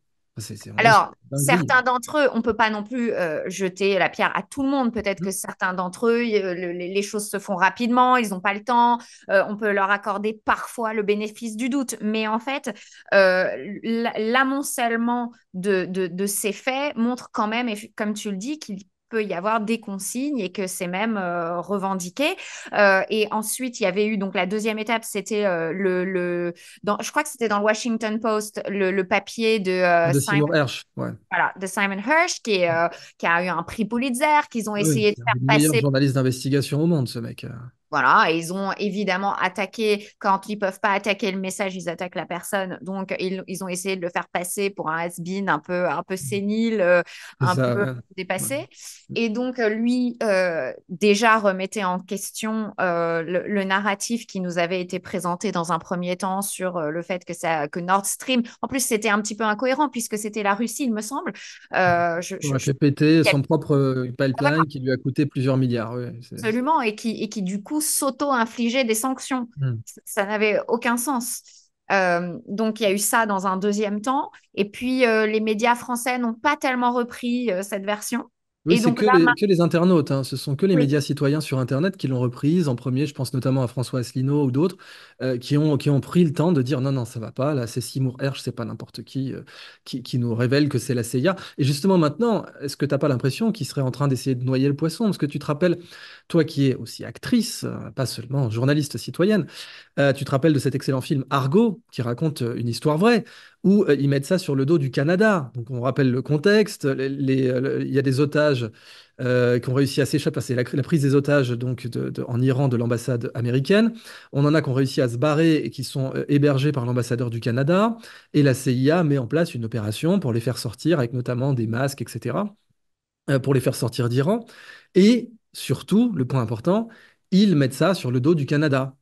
Alors, certains d'entre eux, on ne peut pas non plus euh, jeter la pierre à tout le monde. Peut-être mmh. que certains d'entre eux, euh, les choses se font rapidement, ils n'ont pas le temps. Euh, on peut leur accorder parfois le bénéfice du doute. Mais en fait, l'amoncellement de, de, ces faits montre quand même, comme tu le dis, qu'il peut y avoir des consignes et que c'est même euh, revendiqué. Euh, et ensuite, il y avait eu donc la deuxième étape, c'était euh, le, le dans, je crois que c'était dans le Washington Post, le, le papier de, Simon, Hirsch, voilà, de Simon Hirsch qui, qui a eu un prix Pulitzer, qu'ils ont essayé de faire passer. Meilleur journaliste d'investigation au monde, ce mec. Voilà, ils ont évidemment attaqué, quand ils ne peuvent pas attaquer le message, ils attaquent la personne. Donc, ils, ils ont essayé de le faire passer pour un has-been un peu, un peu mmh. sénile, euh, un peu dépassé. Et donc, lui, euh, déjà remettait en question euh, le, narratif qui nous avait été présenté dans un premier temps sur le fait que, ça, que Nord Stream, en plus, c'était un petit peu incohérent puisque c'était la Russie, il me semble. je, je, je son propre pipeline qui lui a coûté plusieurs milliards. Absolument, et qui, et qui du coup, s'auto-infliger des sanctions. Hmm. Ça, n'avait aucun sens. Euh, donc il y a eu ça dans un deuxième temps. Et puis euh, les médias français n'ont pas tellement repris euh, cette version. Oui, c'est que, les internautes, hein. ce sont que les médias citoyens sur Internet qui l'ont reprise en premier, je pense notamment à François Asselineau ou d'autres, euh, qui, ont, qui ont pris le temps de dire non, non, ça va pas, là c'est Seymour Hersh, c'est pas n'importe qui, euh, qui, nous révèle que c'est la CIA. Et justement maintenant, est-ce que tu n'as pas l'impression qu'il serait en train d'essayer de noyer le poisson Parce que tu te rappelles, toi qui es aussi actrice, euh, pas seulement journaliste citoyenne, tu te rappelles de cet excellent film Argo qui raconte une histoire vraie où euh, ils mettent ça sur le dos du Canada. Donc on rappelle le contexte, euh, il y a des otages euh, qui ont réussi à s'échapper, c'est la, prise des otages donc en Iran de l'ambassade américaine, on en a qui ont réussi à se barrer et qui sont hébergés par l'ambassadeur du Canada, et la CIA met en place une opération pour les faire sortir avec notamment des masques, etc., pour les faire sortir d'Iran. Et surtout, le point important, ils mettent ça sur le dos du Canada.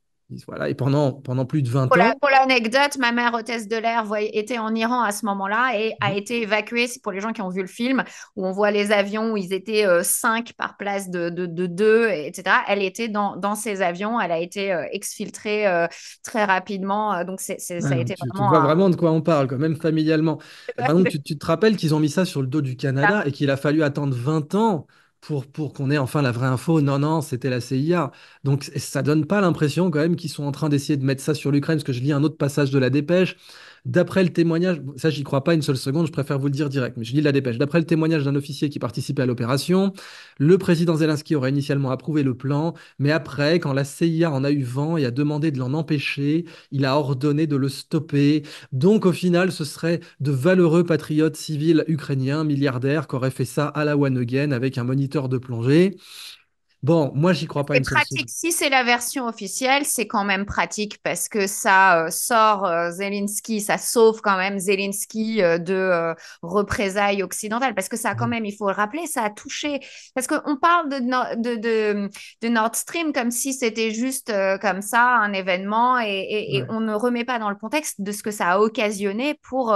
Voilà. Et pendant, pendant plus de 20 ans. pour l'anecdote, ma mère hôtesse de l'air était en Iran à ce moment-là et a mhm. été évacuée. C'est pour les gens qui ont vu le film, où on voit les avions, où ils étaient 5 euh, par place de, de, 2, etc. Elle était dans, ces avions. Elle a été euh, exfiltrée euh, très rapidement. Donc, ça a été vraiment. Tu vois vraiment de quoi on parle, quand même familialement. Par exemple, tu, te rappelles qu'ils ont mis ça sur le dos du Canada et qu'il a fallu attendre 20 ans pour, pour qu'on ait enfin la vraie info. Non, non, c'était la CIA. Donc ça donne pas l'impression quand même qu'ils sont en train d'essayer de mettre ça sur l'Ukraine, parce que je lis un autre passage de la dépêche D'après le témoignage, ça j'y crois pas une seule seconde, je préfère vous le dire direct, mais je lis la dépêche. D'après le témoignage d'un officier qui participait à l'opération, le président Zelensky aurait initialement approuvé le plan, mais après, quand la CIA en a eu vent et a demandé de l'en empêcher, il a ordonné de le stopper. Donc au final, ce serait de valeureux patriotes civils ukrainiens, milliardaires, qui auraient fait ça à la again avec un moniteur de plongée. Bon, moi, j'y crois pas. Si c'est la version officielle, c'est quand même pratique parce que ça euh, sort euh, Zelensky, ça sauve quand même Zelensky euh, de représailles occidentales parce que ça, quand mm. même, il faut le rappeler, ça a touché. Parce qu'on parle de, Nord Stream comme si c'était juste comme ça un événement et, on ne remet pas dans le contexte de ce que ça a occasionné pour,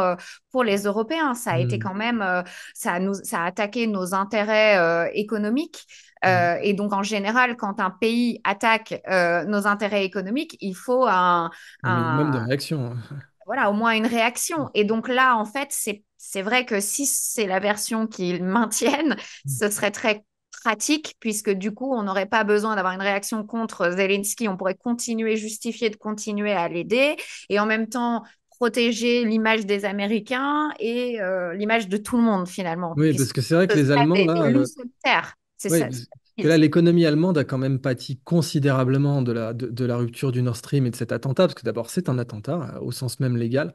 pour les Européens. Ça a été mm. quand même, ça a attaqué nos intérêts économiques. Mmh. Euh, et donc, en général, quand un pays attaque euh, nos intérêts économiques, il faut un, un... de réaction. Voilà, au moins une réaction. Mmh. Et donc là, en fait, c'est vrai que si c'est la version qu'ils maintiennent, mmh. ce serait très pratique, puisque du coup, on n'aurait pas besoin d'avoir une réaction contre Zelensky. On pourrait continuer, justifier de continuer à l'aider. Et en même temps, protéger l'image des Américains et euh, l'image de tout le monde finalement. Oui, parce que c'est vrai que les Allemands... Que là, l'économie allemande a quand même pâti considérablement de la, de, la rupture du Nord Stream et de cet attentat, parce que d'abord, c'est un attentat euh, au sens même légal,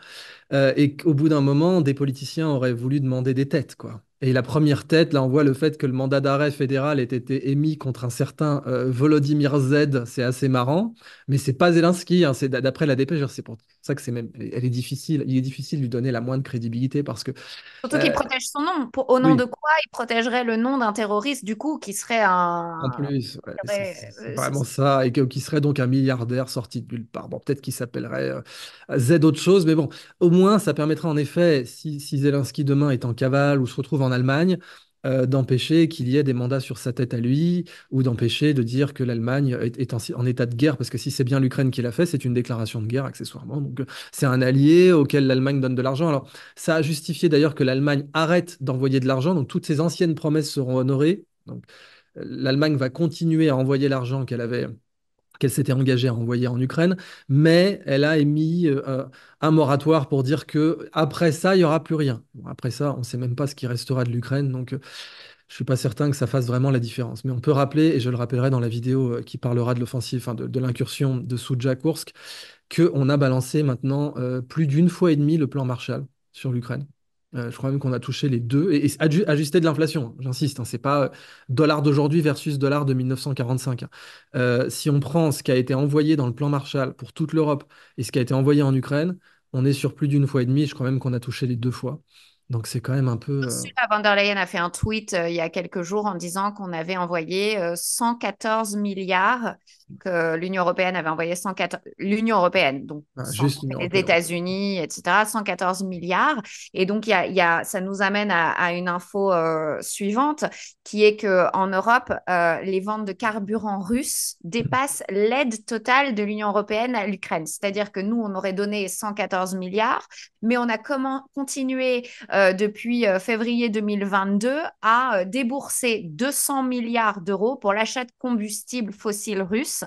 euh, et qu'au bout d'un moment, des politiciens auraient voulu demander des têtes, quoi. Et la première tête, là, on voit le fait que le mandat d'arrêt fédéral ait été émis contre un certain euh, Volodymyr Z. C'est assez marrant, mais c'est pas Zelensky. Hein. c'est d'après la dépêche. C'est pour ça que c'est même, elle est difficile. Il est difficile de lui donner la moindre crédibilité parce que surtout qu'il euh, protège son nom. au nom de quoi il protégerait le nom d'un terroriste du coup qui serait un. En plus, euh, vraiment ça et qui serait donc un milliardaire sorti de nulle part. Bon, peut-être qu'il s'appellerait Z autre chose, mais bon, au moins ça permettra en effet si, si Zelensky demain est en cavale ou se retrouve en Allemagne, euh, d'empêcher qu'il y ait des mandats sur sa tête à lui, ou d'empêcher de dire que l'Allemagne est, en, état de guerre, parce que si c'est bien l'Ukraine qui l'a fait, c'est une déclaration de guerre accessoirement. Donc euh, c'est un allié auquel l'Allemagne donne de l'argent. Alors ça a justifié d'ailleurs que l'Allemagne arrête d'envoyer de l'argent, donc toutes ses anciennes promesses seront honorées. Donc euh, l'Allemagne va continuer à envoyer l'argent qu'elle avait qu'elle s'était engagée à envoyer en Ukraine, mais elle a émis euh, un moratoire pour dire que après ça, il n'y aura plus rien. après ça, on ne sait même pas ce qui restera de l'Ukraine, donc euh, je ne suis pas certain que ça fasse vraiment la différence. Mais on peut rappeler, et je le rappellerai dans la vidéo euh, qui parlera de l'offensive, de, l'incursion de Soudja Kursk, qu'on a balancé maintenant plus d'une fois et demie le plan Marshall sur l'Ukraine. Euh, je crois même qu'on a touché les deux, et, ajuster ajusté de l'inflation, j'insiste, hein. ce n'est pas euh, dollar d'aujourd'hui versus dollar de 1945. Hein. Euh, si on prend ce qui a été envoyé dans le plan Marshall pour toute l'Europe et ce qui a été envoyé en Ukraine, on est sur plus d'une fois et demie, je crois même qu'on a touché les deux fois. Donc c'est quand même un peu... Ursula der Leyen a fait un tweet il y a quelques jours en disant qu'on avait envoyé 114 milliards que l'Union européenne avait envoyé 114 l'Union européenne donc ah, les États-Unis etc 114 milliards et donc il y, a, ça nous amène à, une info euh, suivante qui est que en Europe euh, les ventes de carburant russe dépassent l'aide totale de l'Union européenne à l'Ukraine c'est-à-dire que nous on aurait donné 114 milliards mais on a comment continué euh, depuis février 2022 à débourser 200 milliards d'euros pour l'achat de combustibles fossiles russes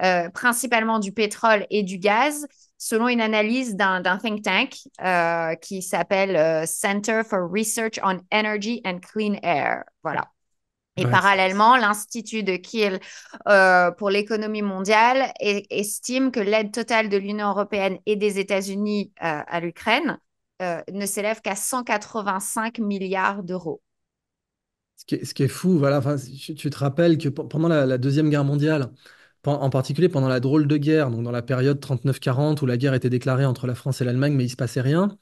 euh, principalement du pétrole et du gaz, selon une analyse d'un think tank euh, qui s'appelle euh, Center for Research on Energy and Clean Air. Voilà. Et parallèlement, l'Institut de Kiel pour l'économie mondiale estime que l'aide totale de l'Union européenne et des États-Unis à l'Ukraine ne s'élève qu'à 185 milliards d'euros. Ce, qui, est, fou, voilà, enfin, tu, te rappelles que pendant la, la Deuxième Guerre mondiale, en particulier pendant la drôle de guerre, donc dans la période 39-40 où la guerre était déclarée entre la France et l'Allemagne, mais il ne se passait rien,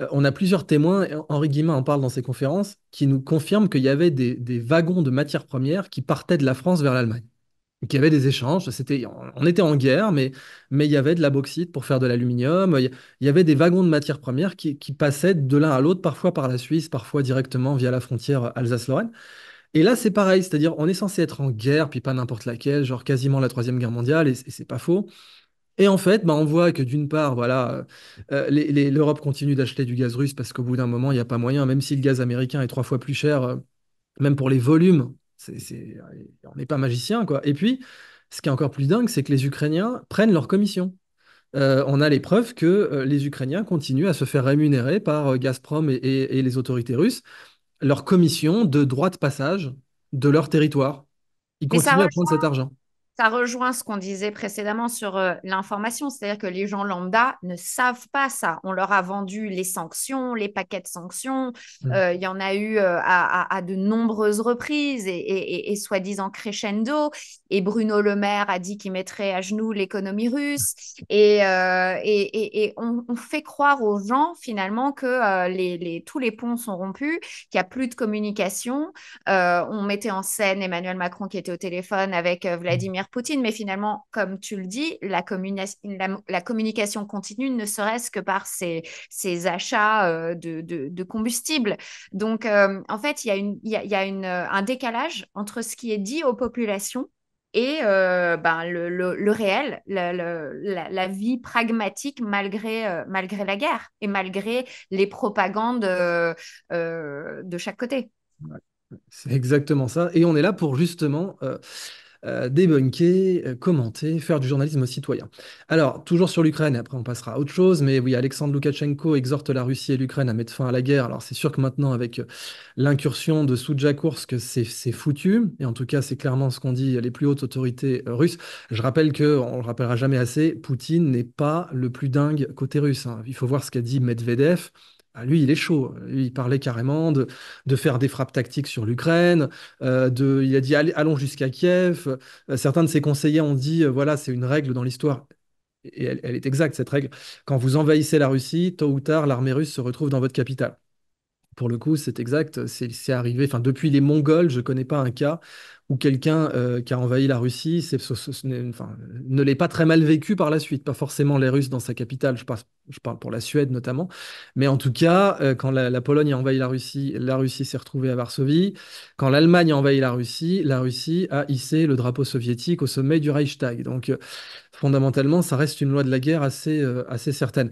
euh, on a plusieurs témoins, Henri Guillemin en parle dans ses conférences, qui nous confirment qu'il y avait des, wagons de matières premières qui partaient de la France vers l'Allemagne. Il y avait des échanges, c'était, on était en guerre, mais, il y avait de la bauxite pour faire de l'aluminium, il y avait des wagons de matières premières qui passaient de l'un à l'autre, parfois par la Suisse, parfois directement via la frontière Alsace-Lorraine. Et là, c'est pareil, c'est-à-dire on est censé être en guerre, puis pas n'importe laquelle, genre quasiment la Troisième Guerre mondiale, et, c'est pas faux. Et en fait, bah, on voit que d'une part, voilà, euh, euh, l'Europe continue d'acheter du gaz russe parce qu'au bout d'un moment, il n'y a pas moyen, même si le gaz américain est trois fois plus cher, euh, même pour les volumes, on n'est pas magicien, quoi. Et puis, ce qui est encore plus dingue, c'est que les Ukrainiens prennent leur commission. on a les preuves que les Ukrainiens continuent à se faire rémunérer par Gazprom et les autorités russes leur commission de droit de passage de leur territoire. Ils continuent à prendre cet argent ça rejoint ce qu'on disait précédemment sur euh, l'information, c'est-à-dire que les gens lambda ne savent pas ça. On leur a vendu les sanctions, les paquets de sanctions. Mmh. Euh, il y en a eu euh, à, de nombreuses reprises et, soi-disant crescendo. Et Bruno Le Maire a dit qu'il mettrait à genoux l'économie russe. Mmh. Et, on, on, fait croire aux gens finalement que les, tous les ponts sont rompus, qu'il n'y a plus de communication. on mettait en scène Emmanuel Macron qui était au téléphone avec mmh. Vladimir Poutine. Mais finalement, comme tu le dis, la, communication continue, ne serait-ce que par ces achats euh, de, combustible. Donc, euh, en fait, il y a, euh, un décalage entre ce qui est dit aux populations et ben, le, réel, la, vie pragmatique malgré, la guerre et malgré les propagandes de chaque côté. C'est exactement ça. Et on est là pour justement euh, débunker, euh, commenter, faire du journalisme citoyen. Alors, toujours sur l'Ukraine, après on passera à autre chose, mais oui, Alexandre Loukachenko exhorte la Russie et l'Ukraine à mettre fin à la guerre. Alors, c'est sûr que maintenant, avec euh, l'incursion de Soudjakoursk, c'est, c'est foutu, et en tout cas, c'est clairement ce qu'ont dit les plus hautes autorités russes. Je rappelle que, on le rappellera jamais assez, Poutine n'est pas le plus dingue côté russe. Hein. Il faut voir ce qu'a dit Medvedev. Ah, lui, il est chaud. il parlait carrément de, faire des frappes tactiques sur l'Ukraine. Euh, il a dit allons jusqu'à Kiev. Euh, certains de ses conseillers ont dit euh, voilà, c'est une règle dans l'histoire. Et elle, est exacte, cette règle. Quand vous envahissez la Russie, tôt ou tard, l'armée russe se retrouve dans votre capitale. Pour le coup, c'est exact. C'est arrivé. Enfin, depuis les Mongols, je ne connais pas un cas ou quelqu'un euh, qui a envahi la Russie enfin, ne l'est pas très mal vécu par la suite. Pas forcément les Russes dans sa capitale, je, parle, je parle pour la Suède notamment. Mais en tout cas, euh, quand la, Pologne a envahi la Russie, la Russie s'est retrouvée à Varsovie. Quand l'Allemagne a envahi la Russie, la Russie a hissé le drapeau soviétique au sommet du Reichstag. Donc euh, fondamentalement, ça reste une loi de la guerre assez, assez certaine.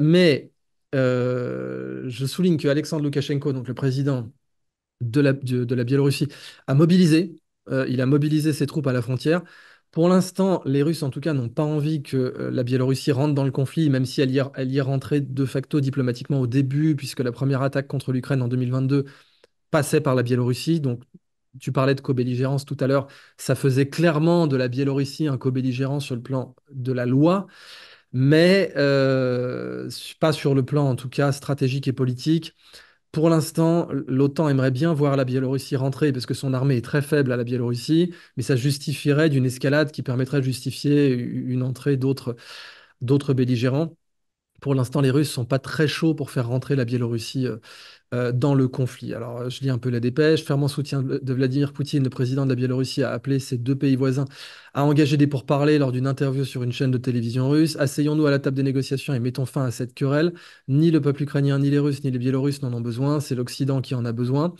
mais je souligne que Alexandre Loukachenko, donc le président de la, de, la Biélorussie a mobilisé. Euh, il a mobilisé ses troupes à la frontière. Pour l'instant, les Russes, en tout cas, n'ont pas envie que euh, la Biélorussie rentre dans le conflit, même si elle y, elle y est rentrée de facto diplomatiquement au début, puisque la première attaque contre l'Ukraine en 2022 passait par la Biélorussie. Donc, tu parlais de co-belligérance tout à l'heure, ça faisait clairement de la Biélorussie un co-belligérant sur le plan de la loi, mais euh, pas sur le plan en tout cas stratégique et politique. Pour l'instant, l'OTAN aimerait bien voir la Biélorussie rentrer parce que son armée est très faible à la Biélorussie, mais ça justifierait d'une escalade qui permettrait de justifier une entrée d'autres belligérants pour l'instant, les Russes sont pas très chauds pour faire rentrer la Biélorussie euh, euh, dans le conflit. Alors, je lis un peu la dépêche. ferme soutien de Vladimir Poutine, le président de la Biélorussie a appelé ses deux pays voisins à engager des pourparlers lors d'une interview sur une chaîne de télévision russe. Asseyons-nous à la table des négociations et mettons fin à cette querelle. Ni le peuple ukrainien, ni les Russes, ni les Biélorusses n'en ont besoin. C'est l'Occident qui en a besoin.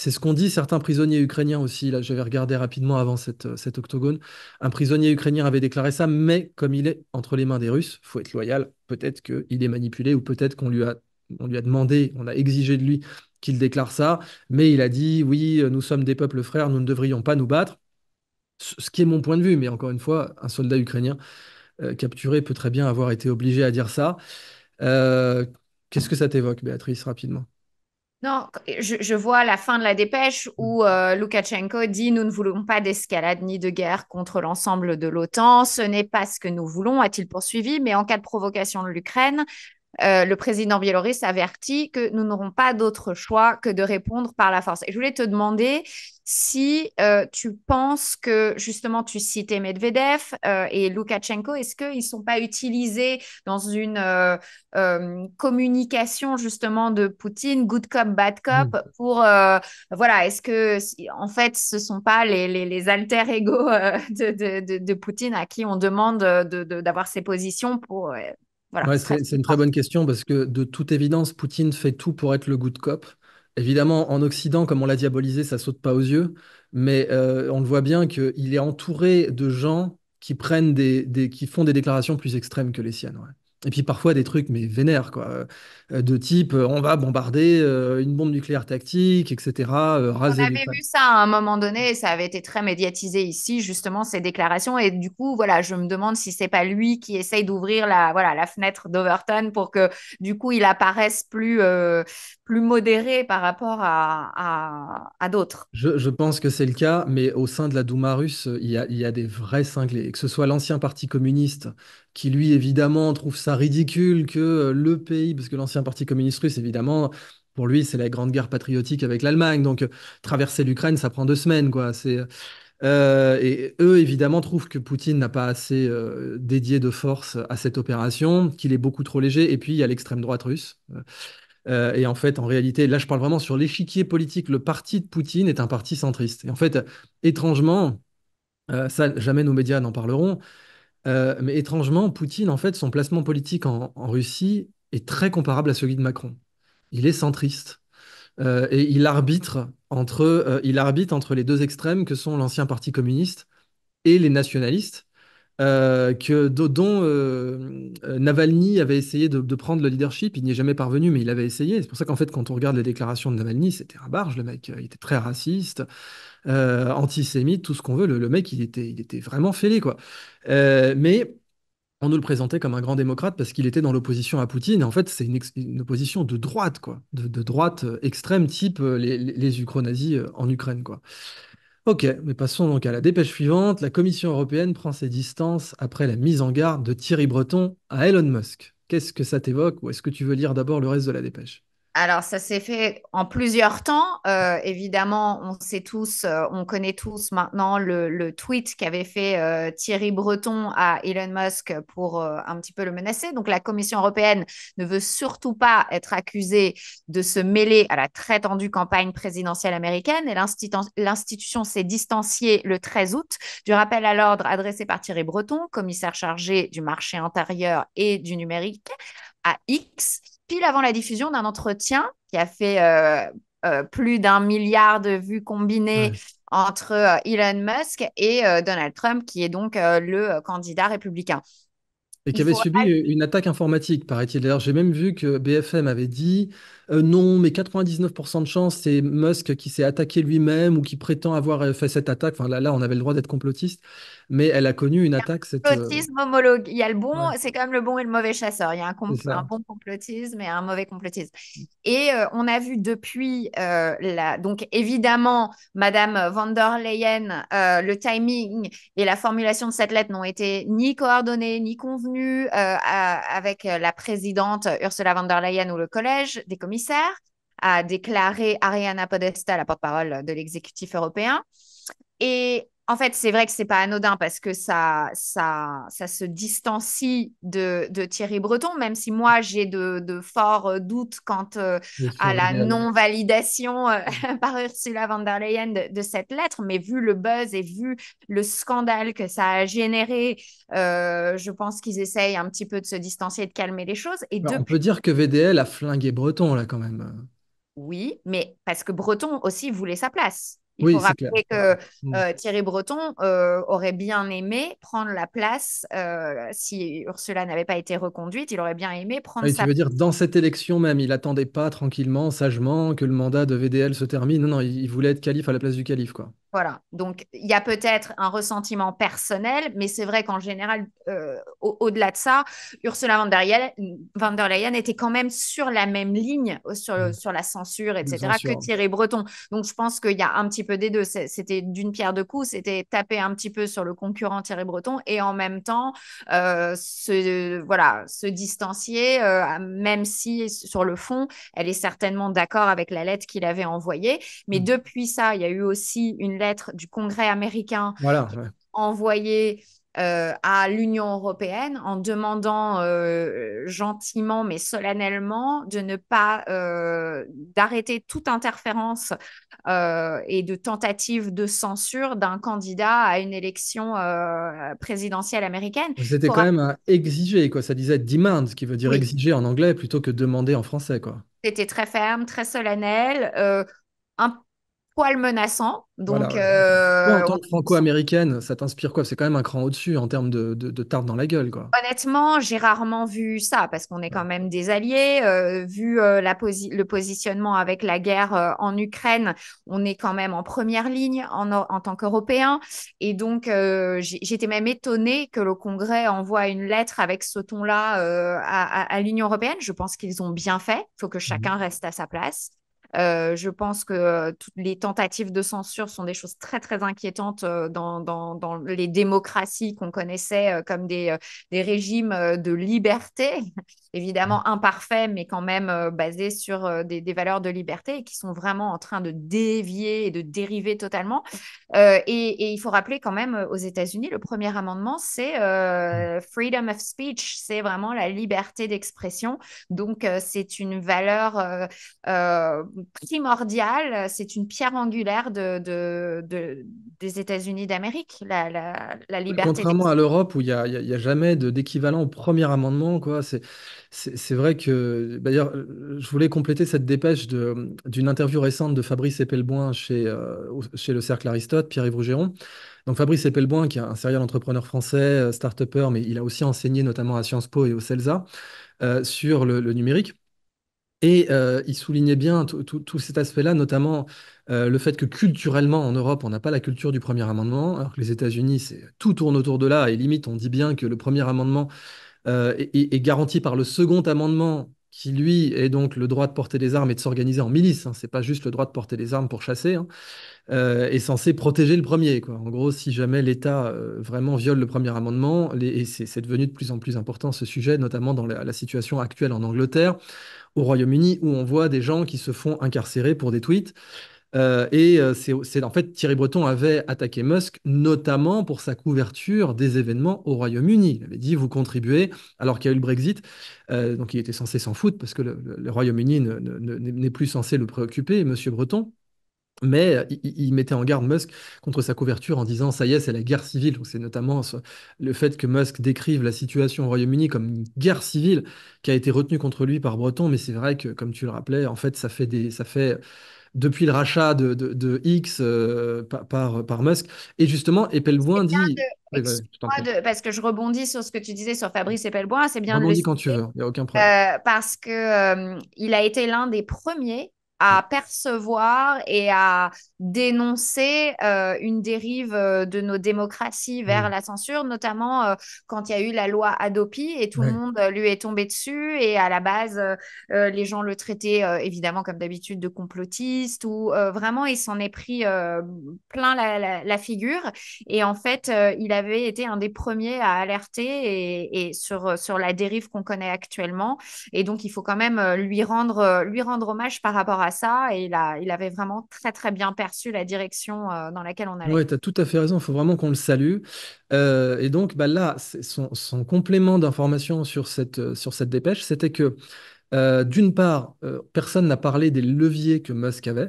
C'est ce qu'ont dit certains prisonniers ukrainiens aussi. Là, j'avais regardé rapidement avant cette, euh, cet octogone. Un prisonnier ukrainien avait déclaré ça, mais comme il est entre les mains des Russes, faut être loyal. Peut-être qu'il est manipulé ou peut-être qu'on lui a, on lui a demandé, on a exigé de lui qu'il déclare ça, mais il a dit oui, euh, nous sommes des peuples frères, nous ne devrions pas nous battre. Ce qui est mon point de vue, mais encore une fois, un soldat ukrainien euh, capturé peut très bien avoir été obligé à dire ça. Qu'est-ce que ça t'évoque, Béatrice, rapidement non, je, vois la fin de la dépêche où mm. euh, Loukachenko dit Nous ne voulons pas d'escalade ni de guerre contre l'ensemble de l'OTAN. Ce n'est pas ce que nous voulons, a-t-il poursuivi. Mais en cas de provocation de l'Ukraine, euh, le président biélorusse avertit que nous n'aurons pas d'autre choix que de répondre par la force. Et je voulais te demander si euh, tu penses que, justement, tu citais Medvedev euh, et Loukachenko, est-ce qu'ils ne sont pas utilisés dans une communication, justement, de Poutine, good cop, bad cop, hmm. pour, voilà, est-ce que, en fait, ce ne sont pas les, les, alter-égaux de, de, Poutine à qui on demande d'avoir ses positions pour c'est une très bonne question parce que de toute évidence, Poutine fait tout pour être le good cop. Évidemment, en Occident, comme on l'a diabolisé, ça saute pas aux yeux, mais euh, on le voit bien qu'il est entouré de gens qui prennent des, des, qui font des déclarations plus extrêmes que les siennes. Et puis parfois des trucs, mais vénères, quoi. Euh, de type, euh, on va bombarder euh, une bombe nucléaire tactique, etc. Euh, raser on avait vu ça à un moment donné, ça avait été très médiatisé ici, justement, ces déclarations. Et du coup, voilà, je me demande si c'est pas lui qui essaye d'ouvrir la, voilà, la fenêtre d'Overton pour que, du coup, il apparaisse plus, plus modéré par rapport à, à, d'autres. Je, pense que c'est le cas, mais au sein de la Douma russe, il y a, il y a des vrais cinglés. Que ce soit l'ancien parti communiste, qui lui évidemment trouve ça ridicule que euh, le pays, parce que l'ancien parti communiste russe évidemment, pour lui c'est la grande guerre patriotique avec l'Allemagne, donc euh, traverser l'Ukraine ça prend deux semaines quoi. C'est euh, et eux, évidemment, trouvent que Poutine n'a pas assez dédié de force à cette opération, qu'il est beaucoup trop léger. Et puis, il y a l'extrême droite russe. et en fait, en réalité, là, je parle vraiment sur l'échiquier politique. Le parti de Poutine est un parti centriste. Et en fait, étrangement, ça, jamais nos médias n'en parleront, euh, mais étrangement, Poutine, en fait, son placement politique en, Russie est très comparable à celui de Macron. Il est centriste euh, et il arbitre, entre, euh, il arbitre entre les deux extrêmes que sont l'ancien parti communiste et les nationalistes, que, dont Navalny avait essayé de, de, prendre le leadership. Il n'y est jamais parvenu, mais il avait essayé. C'est pour ça qu'en fait, quand on regarde les déclarations de Navalny, c'était un barge, le mec. Il était très raciste. Euh, antisémite, tout ce qu'on veut. Le, mec, il était, il était vraiment fêlé, quoi. Euh, mais on nous le présentait comme un grand démocrate parce qu'il était dans l'opposition à Poutine. Et en fait, c'est une, opposition de droite, quoi, de, droite euh, extrême, type les, les, en Ukraine, quoi. Ok, mais passons donc à la dépêche suivante. La Commission européenne prend ses distances après la mise en garde de Thierry Breton à Elon Musk. Qu'est-ce que ça t'évoque ou est-ce que tu veux lire d'abord le reste de la dépêche alors, ça s'est fait en plusieurs temps. Euh, évidemment, on sait tous, euh, on connaît tous maintenant le, tweet qu'avait fait euh, Thierry Breton à Elon Musk pour un petit peu le menacer. Donc, la Commission européenne ne veut surtout pas être accusée de se mêler à la très tendue campagne présidentielle américaine et l'institution s'est distanciée le 13 août du rappel à l'ordre adressé par Thierry Breton, commissaire chargé du marché intérieur et du numérique à X pile avant la diffusion d'un entretien qui a fait euh, euh, plus d'un milliard de vues combinées entre euh, Elon Musk et Donald Trump, qui est donc le candidat républicain. Et qui avait subi une attaque informatique, paraît-il. D'ailleurs, j'ai même vu que BFM avait dit euh, non, mais 99% de chance, c'est Musk qui s'est attaqué lui-même ou qui prétend avoir euh, fait cette attaque. Enfin, là, là on avait le droit d'être complotiste, mais elle a connu une attaque. Euh, complotisme homologue. Il y a le bon, c'est quand même le bon et le mauvais chasseur. Il y a un, bon complotisme et un mauvais complotisme. Et on a vu depuis, donc évidemment, Madame van der Leyen, le timing et la formulation de cette lettre n'ont été ni coordonnées ni convenues avec la présidente Ursula von der Leyen ou le collège des commissions a déclaré Ariana Podesta, la porte-parole de l'exécutif européen. Et en fait, c'est vrai que c'est pas anodin parce que ça, ça, ça se distancie de, Thierry Breton, même si moi j'ai de, forts euh, doutes quant euh, à la non-validation euh, par Ursula von der Leyen de, cette lettre. Mais vu le buzz et vu le scandale que ça a généré, je pense qu'ils essayent un petit peu de se distancier et de calmer les choses. Et bah, On peut dire que VDL a flingué Breton là quand même. Oui, mais parce que Breton aussi voulait sa place. Il faut que mmh. euh, Thierry Breton euh, aurait bien aimé prendre la place, euh, si Ursula n'avait pas été reconduite, il aurait bien aimé prendre oui, sa... Tu veux dire, dans cette élection même, il attendait pas tranquillement, sagement, que le mandat de VDL se termine. Non, non, il voulait être calife à la place du calife, quoi. Voilà. Donc, il y a peut-être un ressentiment personnel, mais c'est vrai qu'en général, euh, au-delà de ça, Ursula von der, Leyen, était quand même sur la même ligne euh, mm. sur, la censure, etc., mm, que Thierry Breton. Donc, je pense qu'il y a un petit peu des deux. C'était d'une pierre deux coups, c'était taper un petit peu sur le concurrent Thierry Breton et en même temps euh, se, voilà, se distancier, même si sur le fond, elle est certainement d'accord avec la lettre qu'il avait envoyée. Mais mm. depuis ça, il y a eu aussi une lettre du Congrès américain voilà, euh, à l'Union européenne en demandant euh, gentiment mais solennellement de ne pas euh, d'arrêter toute interférence et de tentative de censure d'un candidat à une élection présidentielle américaine. C'était quand même exigé, exiger quoi. Ça disait demand, qui veut dire exiger en anglais plutôt que demander en français quoi. C'était très ferme, très solennel. un menaçant. Donc, euh, en tant que franco-américaine, ça t'inspire quoi C'est quand même un cran au-dessus en termes de, de, tarte dans la gueule. Quoi. Honnêtement, j'ai rarement vu ça parce qu'on est quand même des alliés. Euh, vu euh, la le positionnement avec la guerre en Ukraine, on est quand même en première ligne en, tant qu'Européens. Et donc, j'étais même étonnée que le Congrès envoie une lettre avec ce ton-là à, l'Union européenne. Je pense qu'ils ont bien fait. Il faut que mmh chacun reste à sa place. Euh, je pense que euh, toutes les tentatives de censure sont des choses très, très inquiétantes euh, dans, les démocraties qu'on connaissait comme des régimes de liberté évidemment mmh. imparfait, mais quand même euh, basé sur euh, des, valeurs de liberté et qui sont vraiment en train de dévier et de dériver totalement. Euh, et, il faut rappeler quand même aux États-Unis, le premier amendement, c'est mmh. freedom of speech, c'est vraiment la liberté d'expression. Donc, c'est une valeur primordiale, c'est une pierre angulaire de, de, des États-Unis d'Amérique, la, la, la, liberté. Contrairement à l'Europe où il n'y a, a, jamais d'équivalent au premier amendement, quoi. C'est c'est vrai que, bah, d'ailleurs, je voulais compléter cette dépêche d'une interview récente de Fabrice Epelboin chez, euh, chez le Cercle Aristote, Pierre-Yves Rougeron. Donc Fabrice Epelboin, qui est un serial entrepreneur français, euh, start-upper, mais il a aussi enseigné notamment à Sciences Po et au CELSA euh, sur le, numérique. Et il soulignait bien tout cet aspect-là, notamment le fait que culturellement, en Europe, on n'a pas la culture du premier amendement, alors que les États-Unis, tout tourne autour de là, et limite, on dit bien que le premier amendement euh, est, garanti par le second amendement qui, lui, est donc le droit de porter des armes et de s'organiser en milice. Hein. c'est pas juste le droit de porter des armes pour chasser. est hein. euh, censé protéger le premier. En gros, si jamais l'État euh, vraiment viole le premier amendement, et c'est devenu de plus en plus important ce sujet, notamment dans la, la situation actuelle en Angleterre, au Royaume-Uni, où on voit des gens qui se font incarcérer pour des tweets. Euh, et euh, c'est en fait Thierry Breton avait attaqué Musk notamment pour sa couverture des événements au Royaume-Uni. Il avait dit vous contribuez alors qu'il y a eu le Brexit, euh, donc il était censé s'en foutre parce que le, Royaume-Uni n'est plus censé le préoccuper, Monsieur Breton. Mais il, mettait en garde Musk contre sa couverture en disant ça y est, c'est la guerre civile. donc C'est notamment le fait que Musk décrive la situation au Royaume-Uni comme une guerre civile qui a été retenue contre lui par Breton. Mais c'est vrai que, comme tu le rappelais, en fait, ça fait des, ça fait depuis le rachat de, de, X euh, par, par, Musk. Et justement, Epelboin dit... Eh ben, parce que je rebondis sur ce que tu disais sur Fabrice Epelboin, c'est bien... Rebondis quand tu veux, il n'y a aucun problème. Euh, parce qu'il euh, il a été l'un des premiers à percevoir et à dénoncer euh, une dérive euh, de nos démocraties vers mm. la censure, notamment euh, quand il y a eu la loi Adopi et tout le monde lui est tombé dessus et à la base les gens le traitaient évidemment comme d'habitude de complotiste ou vraiment il s'en est pris plein la, figure et en fait il avait été un des premiers à alerter et, et sur sur la dérive qu'on connaît actuellement et donc il faut quand même lui rendre lui rendre hommage par rapport à ça et il, avait vraiment très très bien perçu la direction euh, dans laquelle on allait. Oui, tu as tout à fait raison, il faut vraiment qu'on le salue. Euh, et donc bah, là, son, complément d'information sur cette, euh, sur cette dépêche, c'était que d'une part, personne n'a parlé des leviers que Musk avait.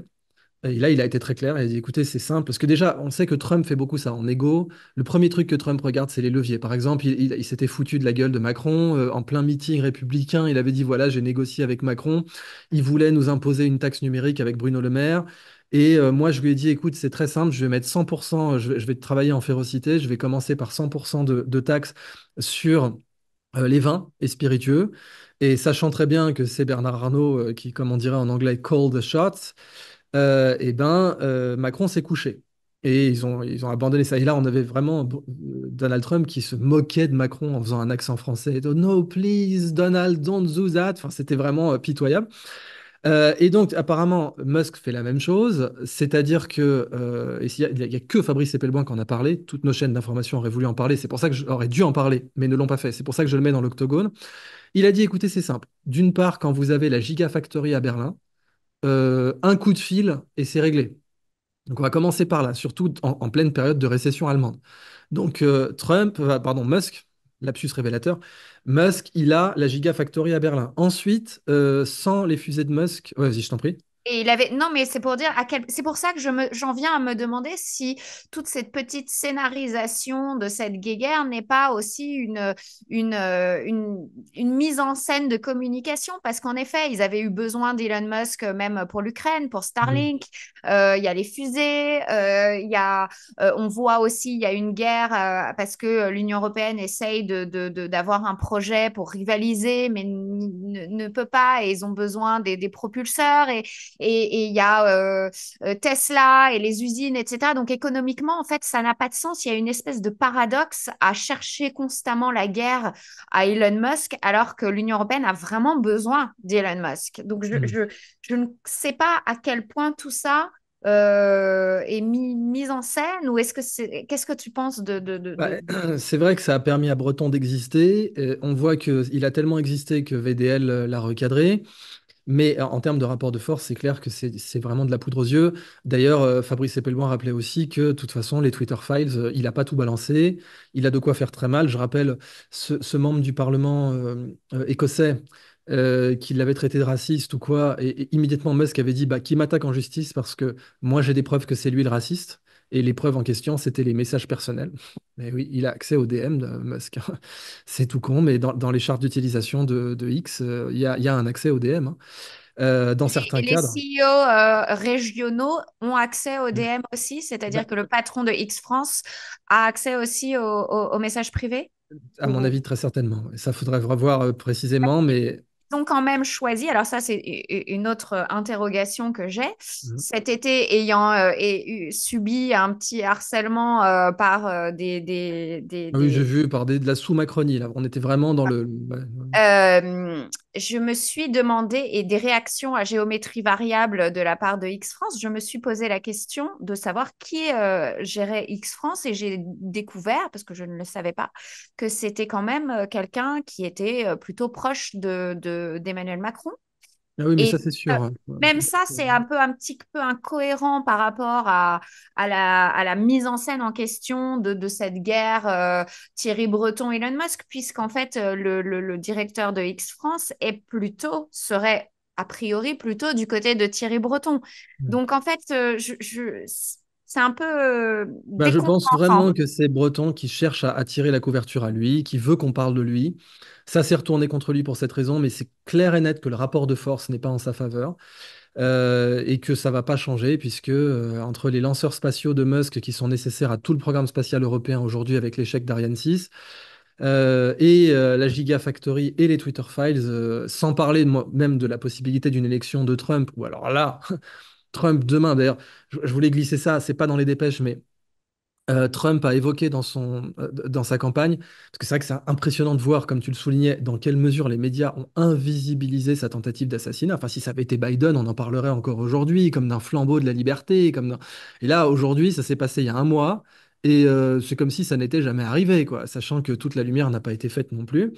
Et là, il a été très clair. Il a dit écoutez, c'est simple. Parce que déjà, on sait que Trump fait beaucoup ça en égo. Le premier truc que Trump regarde, c'est les leviers. Par exemple, il, s'était foutu de la gueule de Macron. Euh, en plein meeting républicain, il avait dit voilà, j'ai négocié avec Macron. Il voulait nous imposer une taxe numérique avec Bruno Le Maire. Et euh, moi, je lui ai dit, écoute, c'est très simple, je vais mettre 100%, euh, je vais, travailler en férocité, je vais commencer par 100% de, de, taxes sur les vins et spiritueux. Et sachant très bien que c'est Bernard Arnault qui, comme on dirait en anglais, call the shots, et euh, eh ben, euh, Macron s'est couché. Et ils ont, ils ont abandonné ça. Et là, on avait vraiment euh, Donald Trump qui se moquait de Macron en faisant un accent français. Oh, no, please, Donald, don't do that. Enfin, c'était vraiment pitoyable. et donc, apparemment, Musk fait la même chose, c'est-à-dire que, il n'y a, que Fabrice Eppelboin qui en a parlé, toutes nos chaînes d'information auraient voulu en parler, c'est pour ça que j'aurais dû en parler, mais ne l'ont pas fait, c'est pour ça que je le mets dans l'octogone. Il a dit, écoutez, c'est simple. D'une part, quand vous avez la Gigafactory à Berlin, euh, un coup de fil et c'est réglé. Donc on va commencer par là, surtout en, pleine période de récession allemande. Donc euh, Trump, euh, pardon, Musk, lapsus révélateur, Musk, il a la Gigafactory à Berlin. Ensuite, sans les fusées de Musk, vas-y, je t'en prie. Et il avait non mais c'est pour dire à quel c'est pour ça que je j'en viens à me demander si toute cette petite scénarisation de cette guéguerre n'est pas aussi une une, euh, une mise en scène de communication parce qu'en effet ils avaient eu besoin d'Elon Musk euh, même pour l'Ukraine pour Starlink euh, il y a les fusées il y a on voit aussi il y a une guerre parce que l'Union européenne essaye de d'avoir un projet pour rivaliser mais ne peut pas et ils ont besoin des, des propulseurs et et il y a euh, euh, Tesla et les usines, etc. Donc économiquement, en fait, ça n'a pas de sens. Il y a une espèce de paradoxe à chercher constamment la guerre à Elon Musk, alors que l'Union européenne a vraiment besoin d'Elon Musk. Donc je, mm. ne sais pas à quel point tout ça euh, est mis, en scène ou est-ce que qu'est-ce que tu penses de, de, bah, c'est vrai que ça a permis à Breton d'exister on voit que il a tellement existé que VDL l'a recadré mais euh, en termes de rapport de force, c'est clair que c'est vraiment de la poudre aux yeux. D'ailleurs, euh, Fabrice Epelboin rappelait aussi que, de toute façon, les Twitter Files, euh, il n'a pas tout balancé. Il a de quoi faire très mal. Je rappelle ce, membre du Parlement écossais. qui l'avait traité de raciste ou quoi, et, immédiatement Musk avait dit bah, qui m'attaque en justice parce que moi j'ai des preuves que c'est lui le raciste. Et l'épreuve en question, c'était les messages personnels. Mais oui, il a accès au DM de Musk. Hein. C'est tout con, mais dans, les chartes d'utilisation de, X, euh, il y, a, un accès au DM. Hein. Euh, dans certains cas. Les CEO e euh, régionaux ont accès au DM mm. aussi, c'est-à-dire ben que le patron de X France a accès aussi aux messages privés À mon avis, très certainement. Ça faudrait revoir précisément, mais ont quand même choisi, alors ça c'est une autre euh, interrogation que j'ai, mmh. cet été ayant euh, et, subi un petit harcèlement euh, par des... des, des, ah oui, j'ai vu, par des, de la sous-Macronie, là, on était vraiment dans ah. le je me suis demandé, et des réactions à géométrie variable de la part de X France, je me suis posé la question de savoir qui euh, gérait X France et j'ai découvert, parce que je ne le savais pas, que c'était quand même euh, quelqu'un qui était euh, plutôt proche de, d'Emmanuel Macron. Ah c'est sûr. Hein. même ça, c'est un peu un petit peu incohérent par rapport à, à, la, mise en scène en question de, cette guerre euh, Thierry Breton Elon Musk, puisqu'en fait, euh, le, directeur de X France est plutôt, serait a priori plutôt du côté de Thierry Breton. Donc en fait, euh, je c'est un peu. Euh, bah, je pense vraiment hein. que c'est Breton qui cherche à attirer la couverture à lui, qui veut qu'on parle de lui. Ça s'est retourné contre lui pour cette raison, mais c'est clair et net que le rapport de force n'est pas en sa faveur. Euh, et que ça va pas changer puisque euh, entre les lanceurs spatiaux de Musk qui sont nécessaires à tout le programme spatial européen aujourd'hui avec l'échec d'Ariane 6 et la Gigafactory et les Twitter Files, sans parler même de la possibilité d'une élection de Trump, ou alors là, Trump demain, d'ailleurs, je, voulais glisser ça, c'est pas dans les dépêches, mais euh, Trump a évoqué dans, son, euh, dans sa campagne, parce que c'est vrai que c'est impressionnant de voir, comme tu le soulignais, dans quelle mesure les médias ont invisibilisé sa tentative d'assassinat. Enfin, si ça avait été Biden, on en parlerait encore aujourd'hui, comme d'un flambeau de la liberté. Comme Et là, aujourd'hui, ça s'est passé il y a un mois. Et euh, c'est comme si ça n'était jamais arrivé, quoi, sachant que toute la lumière n'a pas été faite non plus.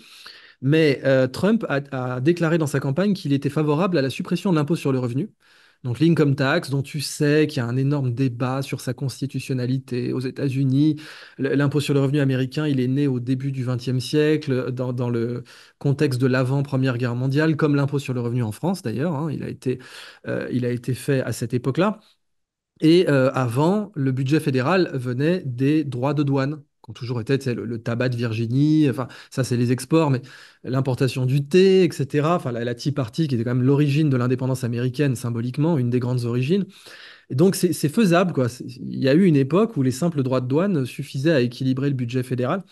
Mais Trump a, a, déclaré dans sa campagne qu'il était favorable à la suppression de l'impôt sur le revenu, donc l'income tax, dont tu sais qu'il y a un énorme débat sur sa constitutionnalité aux États-Unis, l'impôt sur le revenu américain, il est né au début du XXe siècle, dans, le contexte de l'avant-première guerre mondiale, comme l'impôt sur le revenu en France d'ailleurs, hein. il, a été, euh, il a été fait à cette époque-là. Et euh, avant, le budget fédéral venait des droits de douane qui toujours été le, tabac de Virginie, enfin, ça c'est les exports, mais l'importation du thé, etc. Enfin, la, Tea Party, qui était quand même l'origine de l'indépendance américaine symboliquement, une des grandes origines. Et donc c'est faisable, quoi. Il y a eu une époque où les simples droits de douane suffisaient à équilibrer le budget fédéral.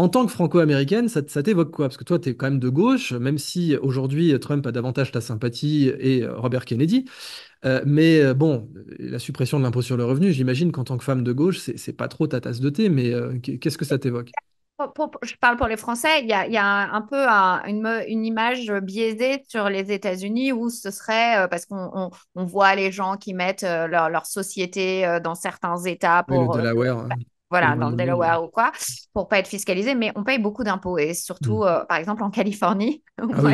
En tant que franco-américaine, ça, ça t'évoque quoi Parce que toi, tu es quand même de gauche, même si aujourd'hui euh, Trump a davantage ta sympathie et euh, Robert Kennedy. Euh, mais bon, la suppression de l'impôt sur le revenu, j'imagine qu'en tant que femme de gauche, c'est pas trop ta tasse de thé, mais qu'est-ce que ça t'évoque je parle pour les Français, il y a, un, peu une, image biaisée sur les États-Unis où ce serait, parce qu'on voit les gens qui mettent leur, société dans certains États pour... le Delaware. Hein voilà, dans le Delaware ou quoi, pour pas être fiscalisé, mais on paye beaucoup d'impôts et surtout, mm. euh, par exemple, en Californie, où moi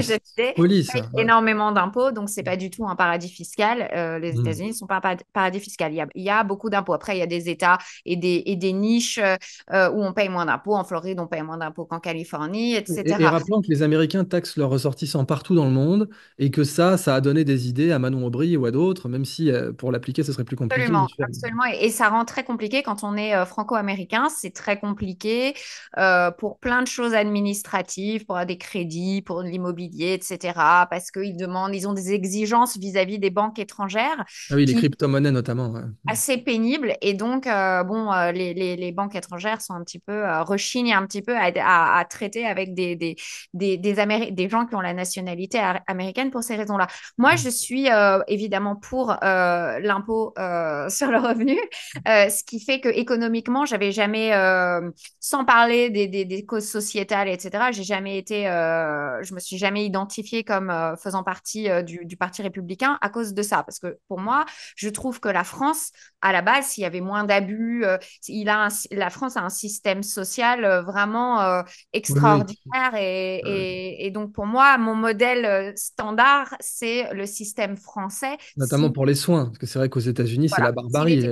énormément d'impôts, donc c'est pas mm. du tout un paradis fiscal. Euh, les mm. États-Unis ne sont pas un paradis fiscal. Il y a, beaucoup d'impôts. Après, il y a des États et des, et des niches euh, où on paye moins d'impôts. En Floride, on paye moins d'impôts qu'en Californie, etc. Et, et, rappelons que les Américains taxent leurs ressortissants partout dans le monde et que ça, ça a donné des idées à Manon Aubry ou à d'autres, même si pour l'appliquer, ce serait plus compliqué. Absolument, Et, et, ça rend très compliqué quand on est franco-américain américain, c'est très compliqué euh, pour plein de choses administratives, pour des crédits, pour de l'immobilier, etc. Parce qu'ils demandent, ils ont des exigences vis-à-vis des banques étrangères. Ah oui, les crypto-monnaies notamment. Assez pénible. Et donc, euh, bon, euh, les, banques étrangères sont un petit peu, rechignent un petit peu à, traiter avec des, des, des, des, des gens qui ont la nationalité américaine pour ces raisons-là. Moi, je suis évidemment pour l'impôt sur le revenu, ce qui fait que économiquement, j'avais jamais, euh, sans parler des, des, causes sociétales, etc., j'ai jamais été, euh, je me suis jamais identifiée comme euh, faisant partie du, du, Parti républicain à cause de ça. Parce que pour moi, je trouve que la France, à la base, s'il y avait moins d'abus, il a la France a un système social vraiment extraordinaire. Et, et, donc, pour moi, mon modèle standard, c'est le système français. Notamment pour les soins, parce que c'est vrai qu'aux États-Unis, c'est la barbarie.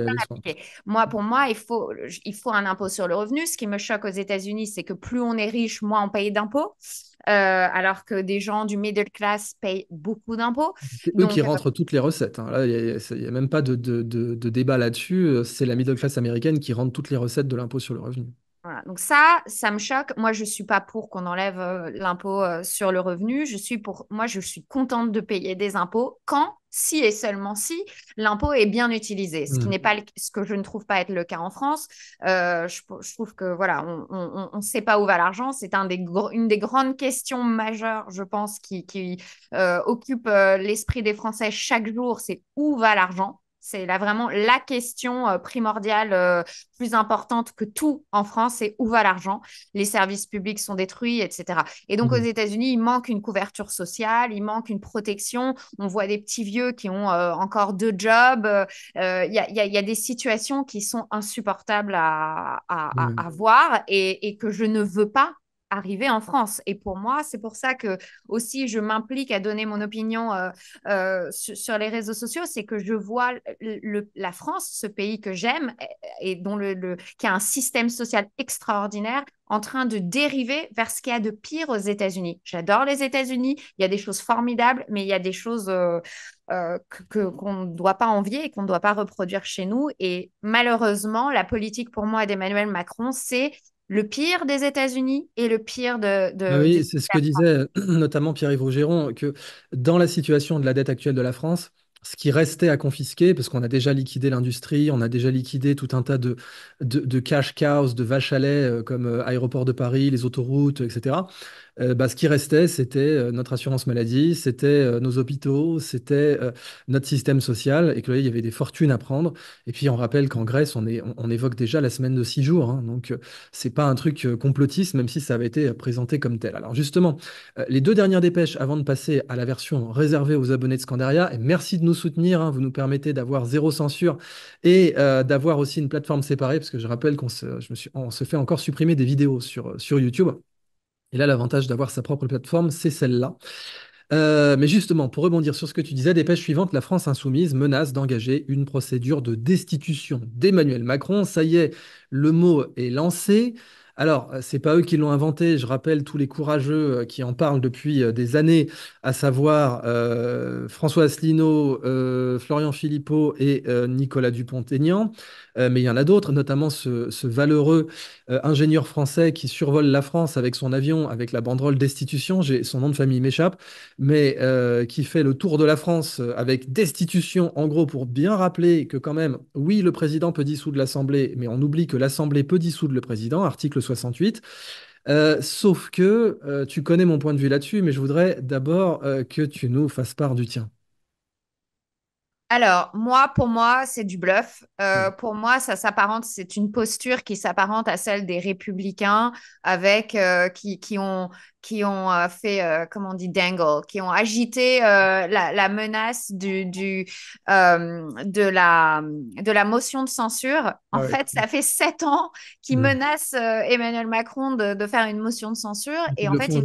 Moi, pour moi, il faut, il il faut un impôt sur le revenu. Ce qui me choque aux États-Unis, c'est que plus on est riche, moins on paye d'impôts. Euh, alors que des gens du middle class payent beaucoup d'impôts. C'est eux qui euh, rentrent toutes les recettes. Hein. il n'y a, même pas de, de débat là-dessus. Euh, c'est la middle class américaine qui rentre toutes les recettes de l'impôt sur le revenu. Donc ça, ça me choque. Moi, je ne suis pas pour qu'on enlève euh, l'impôt euh, sur le revenu. Je suis pour. Moi, je suis contente de payer des impôts quand, si et seulement si l'impôt est bien utilisé. Ce qui hmm. n'est pas ce que je ne trouve pas être le cas en France. Euh, je, trouve que voilà, on ne sait pas où va l'argent. C'est un des une des grandes questions majeures, je pense, qui, qui occupe l'esprit des Français chaque jour. C'est où va l'argent c'est là vraiment la question euh, primordiale, euh, plus importante que tout en France, c'est où va l'argent Les services publics sont détruits, etc. Et donc aux mmh États-Unis, il manque une couverture sociale, il manque une protection. On voit des petits vieux qui ont euh, encore deux jobs. Il y, a, des situations qui sont insupportables à, mmh voir et que je ne veux pas arriver en France. Et pour moi, c'est pour ça que aussi je m'implique à donner mon opinion euh, euh, sur, les réseaux sociaux, c'est que je vois la France, ce pays que j'aime et, dont le, qui a un système social extraordinaire, en train de dériver vers ce qu'il y a de pire aux États-Unis. J'adore les États-Unis, il y a des choses formidables, mais il y a des choses euh, que qu'on ne doit pas envier et qu'on ne doit pas reproduire chez nous. Et malheureusement, la politique pour moi d'Emmanuel Macron, c'est le pire des États-Unis et le pire de. de ah oui, c'est ce que disait notamment Pierre-Yves Rougeron, que dans la situation de la dette actuelle de la France, ce qui restait à confisquer, parce qu'on a déjà liquidé l'industrie, on a déjà liquidé tout un tas de, de, cash cows, de vaches à lait, euh, comme euh, Aéroport de Paris, les autoroutes, etc. Euh, bah, ce qui restait, c'était euh, notre assurance maladie, c'était euh, nos hôpitaux, c'était notre système social, et que là, il y avait des fortunes à prendre. Et puis, on rappelle qu'en Grèce, on, est, on, évoque déjà la semaine de six jours, hein, donc c'est pas un truc complotiste, même si ça avait été présenté comme tel. Alors justement, les deux dernières dépêches, avant de passer à la version réservée aux abonnés de Scandaria, et merci de nous soutenir, hein, vous nous permettez d'avoir zéro censure et d'avoir aussi une plateforme séparée, parce que je rappelle qu'on se, se fait encore supprimer des vidéos sur, sur YouTube. Et là, l'avantage d'avoir sa propre plateforme, c'est celle-là. Euh, mais justement, pour rebondir sur ce que tu disais, dépêche suivante, la France insoumise menace d'engager une procédure de destitution d'Emmanuel Macron. Ça y est, le mot est lancé. Alors, euh, ce n'est pas eux qui l'ont inventé. Je rappelle tous les courageux euh, qui en parlent depuis euh, des années, à savoir euh, François Asselineau, Florian Philippot et Nicolas Dupont-Aignan. mais il y en a d'autres, notamment ce, valeureux ingénieur français qui survole la France avec son avion, avec la banderole destitution. J'ai son nom de famille m'échappe, mais qui fait le tour de la France avec destitution, en gros, pour bien rappeler que quand même, oui, le président peut dissoudre l'Assemblée, mais on oublie que l'Assemblée peut dissoudre le président. Article 68. Euh, sauf que euh, tu connais mon point de vue là-dessus, mais je voudrais d'abord euh, que tu nous fasses part du tien. Alors, moi, pour moi, c'est du bluff. Hmm. pour moi, ça s'apparente, c'est une posture qui s'apparente à celle des républicains avec qui, qui, ont qui ont euh, fait, comme euh, comment on dit, dangle, qui ont agité euh, la, la, menace du, du de, la, de la motion de censure. En fait, ça fait sept ans qu'ils mm. menacent Emmanuel Macron de, de, faire une motion de censure et, en fait, ils,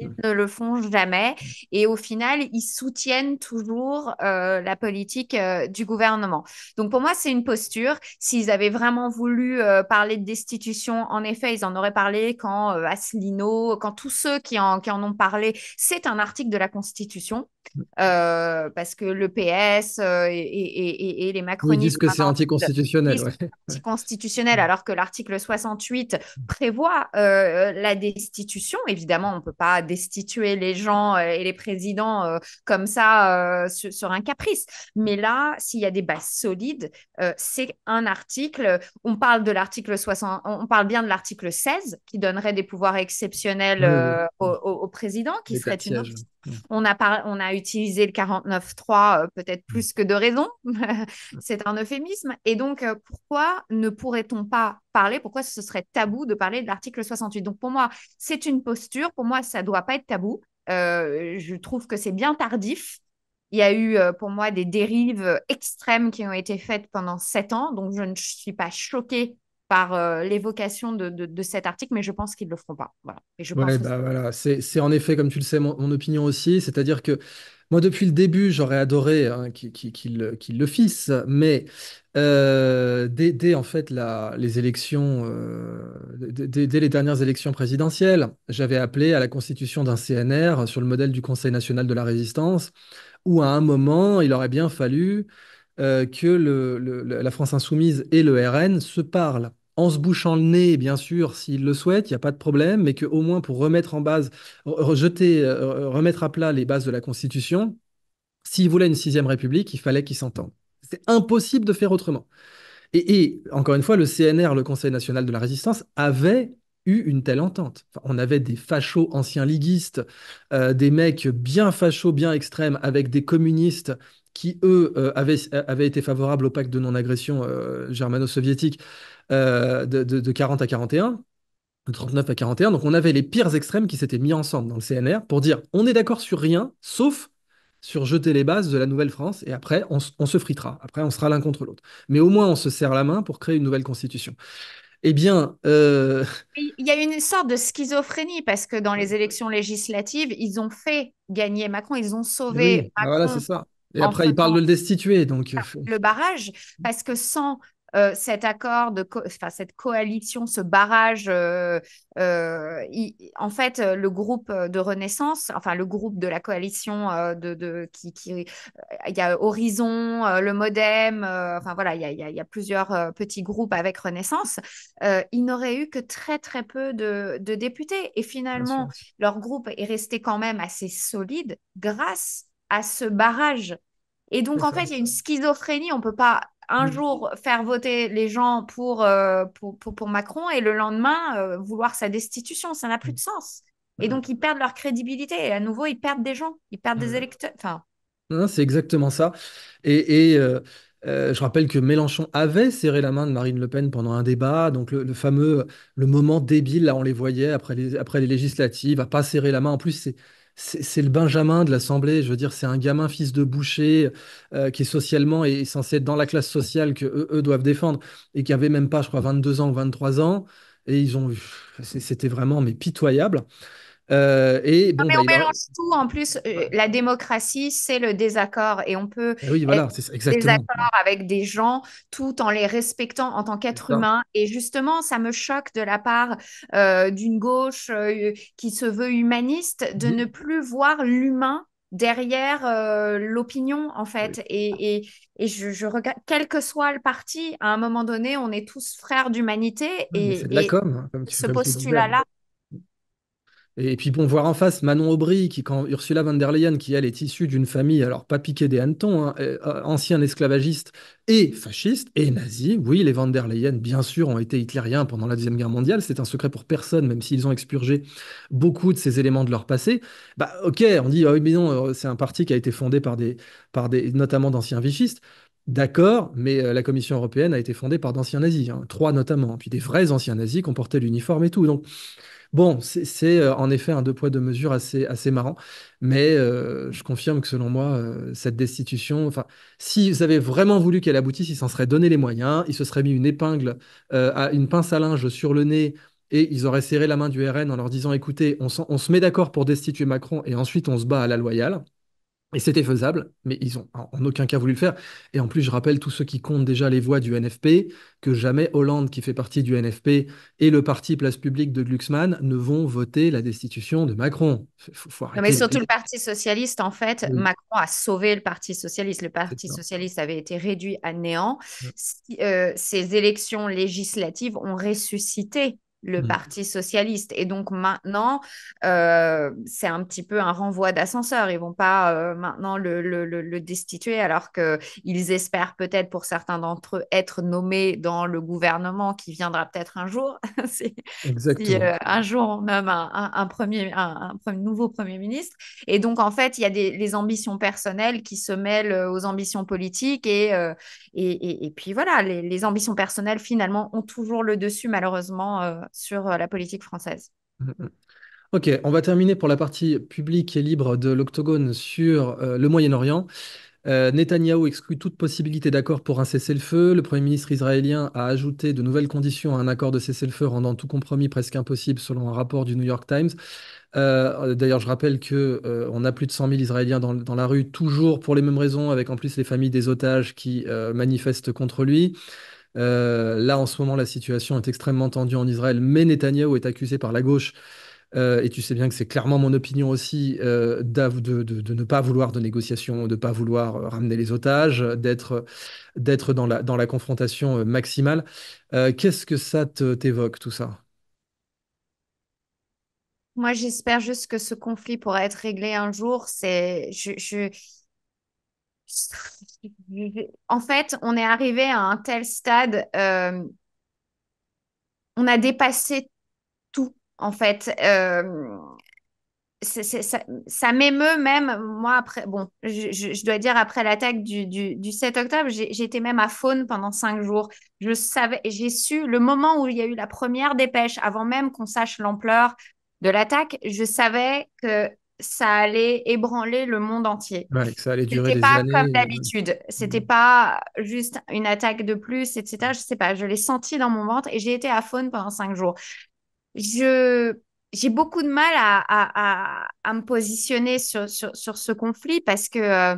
ils, ne le font jamais. Et au final, ils soutiennent toujours la politique du gouvernement. Donc pour moi, c'est une posture. S'ils avaient vraiment voulu parler de destitution, en effet, ils en auraient parlé quand Asselineau, quand tous ceux qui en, ont parlé, c'est un article de la Constitution, euh, parce que le PS euh, et, les macronistes... disent que c'est anticonstitutionnel. Anticonstitutionnel, alors que l'article 68 prévoit euh, la destitution. Évidemment, on ne peut pas destituer les gens et les présidents comme ça sur, un caprice. Mais là, s'il y a des bases solides, c'est un article. On parle de l'article 60, on parle bien de l'article 16 qui donnerait des pouvoirs exceptionnels au, président, qui serait une On a, on a utilisé le 49.3 3 euh, peut-être mm. plus que de raison. c'est un euphémisme. Et donc, euh, pourquoi ne pourrait-on pas parler Pourquoi ce serait tabou de parler de l'article 68 Donc, pour moi, c'est une posture. Pour moi, ça ne doit pas être tabou. Euh, je trouve que c'est bien tardif. Il y a eu pour moi des dérives extrêmes qui ont été faites pendant sept ans, donc je ne suis pas choquée par euh, l'évocation de, cet article, mais je pense qu'ils ne le feront pas. Voilà. Et je pense bah voilà. C'est en effet, comme tu le sais, mon, opinion aussi. C'est-à-dire que moi, depuis le début, j'aurais adoré hein, qu'ils qu'il le fissent, mais euh, dès, en fait les élections, euh, dès, les dernières élections présidentielles, j'avais appelé à la constitution d'un CNR sur le modèle du Conseil national de la résistance, où à un moment, il aurait bien fallu que la France insoumise et le RN se parlent en se bouchant le nez, bien sûr, s'il le souhaite, il n'y a pas de problème, mais qu'au moins pour remettre en base, rejeter, euh, remettre à plat les bases de la Constitution, s'il voulait une sixième République, il fallait qu'il s'entendent. C'est impossible de faire autrement. Et, encore une fois, le CNR, le Conseil national de la résistance, avait eu une telle entente. on avait des fachos anciens liguistes, euh, des mecs bien fachos, bien extrêmes, avec des communistes qui, eux, euh, avaient, été favorables au pacte de non-agression germano-soviétique, euh, de, 40 à 41 de 39 à 41. Donc on avait les pires extrêmes qui s'étaient mis ensemble dans le CNR pour dire on est d'accord sur rien, sauf sur jeter les bases de la Nouvelle-France, et après on, se fritera, après on sera l'un contre l'autre. Mais au moins on se serre la main pour créer une nouvelle constitution. Eh bien... Euh, il y a une sorte de schizophrénie, parce que dans les élections législatives, ils ont fait gagner Macron, ils ont sauvé... Bah Macron. Voilà, c'est ça. Et après, ils parlent de le destituer. Donc... Euh, le barrage, parce que sans euh, cet accord, de cette coalition, ce barrage, euh, euh, en fait, le groupe de Renaissance, enfin le groupe de la coalition de, de, qui, il y a Horizon, le MoDem, enfin voilà, il y a, plusieurs petits groupes avec Renaissance. il n'aurait eu que très très peu de, de députés et finalement leur groupe est resté quand même assez solide grâce à ce barrage. Et donc, en fait, il y a une schizophrénie. On peut pas un mmh. jour faire voter les gens pour, euh, pour, Macron et le lendemain euh, vouloir sa destitution. Ça n'a plus de mmh. sens. Mmh. Et donc, ils perdent leur crédibilité. Et à nouveau, ils perdent des gens, ils perdent des électeurs. Enfin... c'est exactement ça. Et, euh, je rappelle que Mélenchon avait serré la main de Marine Le Pen pendant un débat. Donc, le, fameux le moment débile, là, on les voyait après les, après les législatives, à pas serrer la main. En plus, c'est c'est le Benjamin de l'Assemblée. Je veux dire, c'est un gamin fils de boucher euh, qui est socialement et censé être dans la classe sociale que eux, eux, doivent défendre et qui avait même pas, je crois, 22 ans ou 23 ans. Et ils ont, c'était vraiment mais pitoyable. Euh, et bah, on mélange tout. En plus, euh, la démocratie, c'est le désaccord. Et on peut eh voilà, être désaccord avec des gens tout en les respectant en tant qu'être humain. Et justement, ça me choque de la part euh, d'une gauche qui se veut humaniste de mhm. ne plus voir l'humain derrière l'opinion, en fait. Et, je, regarde, quel que soit le parti, à un moment donné, on est tous frères d'humanité. Et, hein, ce postulat-là, et puis bon, voir en face Manon Aubry, qui, quand Ursula von der Leyen, qui elle est issue d'une famille, alors pas piquée des hannetons, hein, euh, euh, ancien esclavagiste et fasciste et nazi. Oui, les von der Leyen, bien sûr, ont été hitlériens pendant la Deuxième Guerre mondiale. C'est un secret pour personne, même s'ils ont expurgé beaucoup de ces éléments de leur passé. Bah ok, on dit, ah oui, mais non, euh, c'est un parti qui a été fondé par des, par des notamment d'anciens vichistes. D'accord, mais la Commission européenne a été fondée par d'anciens nazis, hein, trois notamment, hein, puis des vrais anciens nazis qui ont porté l'uniforme et tout. Donc, Bon, c'est euh, en effet un deux poids deux mesures assez, assez marrant, mais euh, je confirme que selon moi, euh, cette destitution, enfin, s'ils avaient vraiment voulu qu'elle aboutisse, ils s'en seraient donné les moyens, ils se seraient mis une épingle, à une pince à linge sur le nez et ils auraient serré la main du RN en leur disant écoutez, on se met d'accord pour destituer Macron et ensuite on se bat à la loyale. Et c'était faisable, mais ils ont en aucun cas voulu le faire. Et en plus, je rappelle tous ceux qui comptent déjà les voix du NFP, que jamais Hollande, qui fait partie du NFP, et le parti Place Publique de Glucksmann ne vont voter la destitution de Macron. mais surtout le Parti Socialiste, en fait, Macron a sauvé le Parti Socialiste. Le Parti Socialiste avait été réduit à néant. Euh, ces élections législatives ont ressuscité le mm. Parti socialiste. Et donc maintenant, euh, c'est un petit peu un renvoi d'ascenseur. Ils vont pas euh, maintenant le, le, le, destituer alors qu'ils espèrent peut-être pour certains d'entre eux être nommés dans le gouvernement qui viendra peut-être un jour. C'est euh, un jour même un, un, premier, un, nouveau Premier ministre. Et donc en fait, il y a des, les ambitions personnelles qui se mêlent aux ambitions politiques. Et, et, et, et, puis voilà, les, les, ambitions personnelles finalement ont toujours le dessus malheureusement sur euh, la politique française. Mm, mm. Ok, on va terminer pour la partie publique et libre de l'Octogone sur euh, le Moyen-Orient. Euh, Netanyahou exclut toute possibilité d'accord pour un cessez-le-feu. Le Premier ministre israélien a ajouté de nouvelles conditions à un accord de cessez-le-feu, rendant tout compromis presque impossible selon un rapport du New York Times. Euh, d'ailleurs, je rappelle qu'on a plus de 100 000 Israéliens dans, la rue, toujours pour les mêmes raisons, avec en plus les familles des otages qui manifestent contre lui. Euh, là, en ce moment, la situation est extrêmement tendue en Israël, mais Netanyahu est accusé par la gauche, euh, et tu sais bien que c'est clairement mon opinion aussi, euh, de, ne pas vouloir de négociation, de ne pas vouloir ramener les otages, d'être dans la, confrontation maximale. Qu'est-ce que ça t'évoque, tout ça moi, j'espère juste que ce conflit pourra être réglé un jour. C'est, je, en fait, on est arrivé à un tel stade, euh, on a dépassé tout, en fait. Euh, ça, m'émeut même, moi, après, bon, je, dois dire, après l'attaque du, 7 octobre, j'étais même à Faune pendant cinq jours. Je savais, j'ai su, le moment où il y a eu la première dépêche, avant même qu'on sache l'ampleur de l'attaque, je savais que ça allait ébranler le monde entier. ça allait durer des pas comme euh, d'habitude. Mmh. C'était pas juste une attaque de plus, etc. Je sais pas. Je l'ai senti dans mon ventre et j'ai été à faune pendant cinq jours. Je j'ai beaucoup de mal à, à, me positionner sur, ce conflit parce que euh,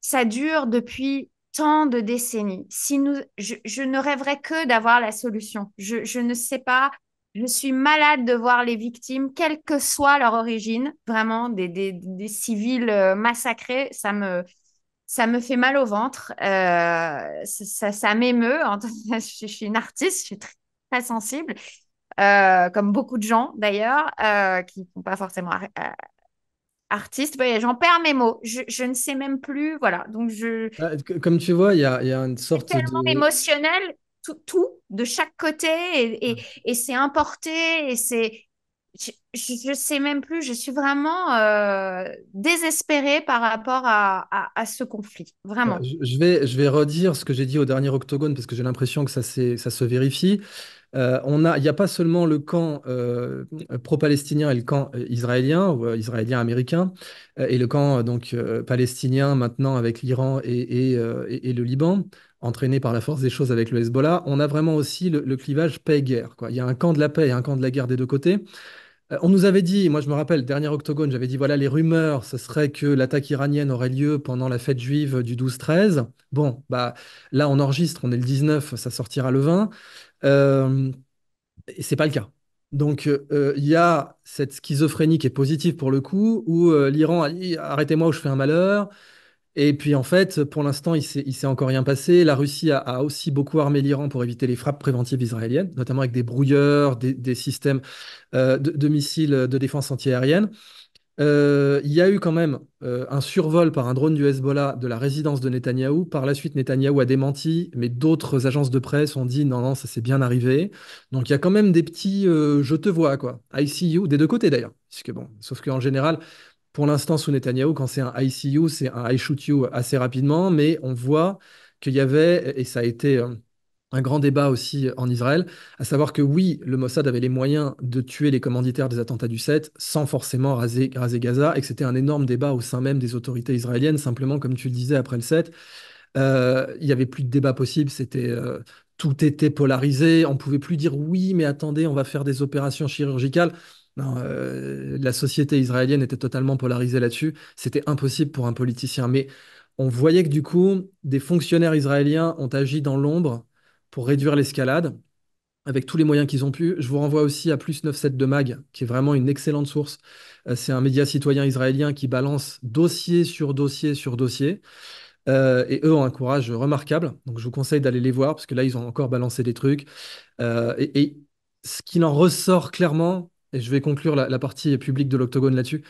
ça dure depuis tant de décennies. Si nous, je, ne rêverais que d'avoir la solution. Je, je ne sais pas je suis malade de voir les victimes, quelle que soit leur origine, vraiment des, des, des civils euh, massacrés, ça me, ça me fait mal au ventre, euh, ça, ça, m'émeut. je suis une artiste, je suis très, sensible, euh, comme beaucoup de gens d'ailleurs, qui ne sont pas forcément artistes. J'en perds mes mots, je, je, ne sais même plus. Voilà, donc je. Ah, comme tu vois, il y a, y a, une sorte. tellement de... émotionnel tout, de chaque côté et, et, c'est importé et c'est je ne sais même plus, je suis vraiment euh, désespérée par rapport à, à, ce conflit, vraiment. Euh, je vais, je vais redire ce que j'ai dit au dernier octogone parce que j'ai l'impression que ça, ça se vérifie. Euh, on a, il n'y a pas seulement le camp pro-palestinien et le camp israélien, ou israélien-américain, et le camp donc palestinien maintenant avec l'Iran et, et, le Liban entraîné par la force des choses avec le Hezbollah, on a vraiment aussi le, clivage paix-guerre. Il y a un camp de la paix et un camp de la guerre des deux côtés. Euh, on nous avait dit, moi je me rappelle, dernier octogone, j'avais dit, voilà, les rumeurs, ce serait que l'attaque iranienne aurait lieu pendant la fête juive du 12-13. Bon, bah là on enregistre, on est le 19, ça sortira le 20. Euh, et c'est pas le cas. Donc, euh, euh, il y a cette schizophrénie qui est positive pour le coup, où l'Iran a dit arrêtez-moi ou je fais un malheur. Et puis en fait, pour l'instant, il s'est encore rien passé. La Russie a, aussi beaucoup armé l'Iran pour éviter les frappes préventives israéliennes, notamment avec des brouilleurs, des, systèmes euh, de, missiles euh, de défense antiaérienne. Euh, il y a eu quand même un survol par un drone du Hezbollah de la résidence de Netanyahou. Par la suite, Netanyahou a démenti, mais d'autres agences de presse ont dit non, non, ça s'est bien arrivé. Donc il y a quand même des petits je te vois, quoi. I see you, des deux côtés d'ailleurs. Bon, sauf qu'en général, pour l'instant, sous Netanyahu, quand c'est un ICU, c'est un I shoot you assez rapidement, mais on voit qu'il y avait, et ça a été euh, un grand débat aussi euh, en Israël, à savoir que oui, le Mossad avait les moyens de tuer les commanditaires des attentats du 7 sans forcément raser, Gaza, et que c'était un énorme débat au sein même des autorités israéliennes, simplement comme tu le disais après le 7. Euh, il n'y avait plus de débat possible, c'était tout était polarisé, on pouvait plus dire oui, mais attendez, on va faire des opérations chirurgicales. Euh, la société israélienne était totalement polarisée là-dessus. C'était impossible pour un politicien. Mais on voyait que du coup, des fonctionnaires israéliens ont agi dans l'ombre pour réduire l'escalade avec tous les moyens qu'ils ont pu. Je vous renvoie aussi à plus 97 de Mag, qui est vraiment une excellente source. Euh, c'est un média citoyen israélien qui balance dossier sur dossier sur dossier. Euh, et eux ont un courage remarquable. Donc je vous conseille d'aller les voir, parce que là, ils ont encore balancé des trucs. et, et ce qu'il en ressort clairement, et je vais conclure la, partie publique de l'Octogone là-dessus,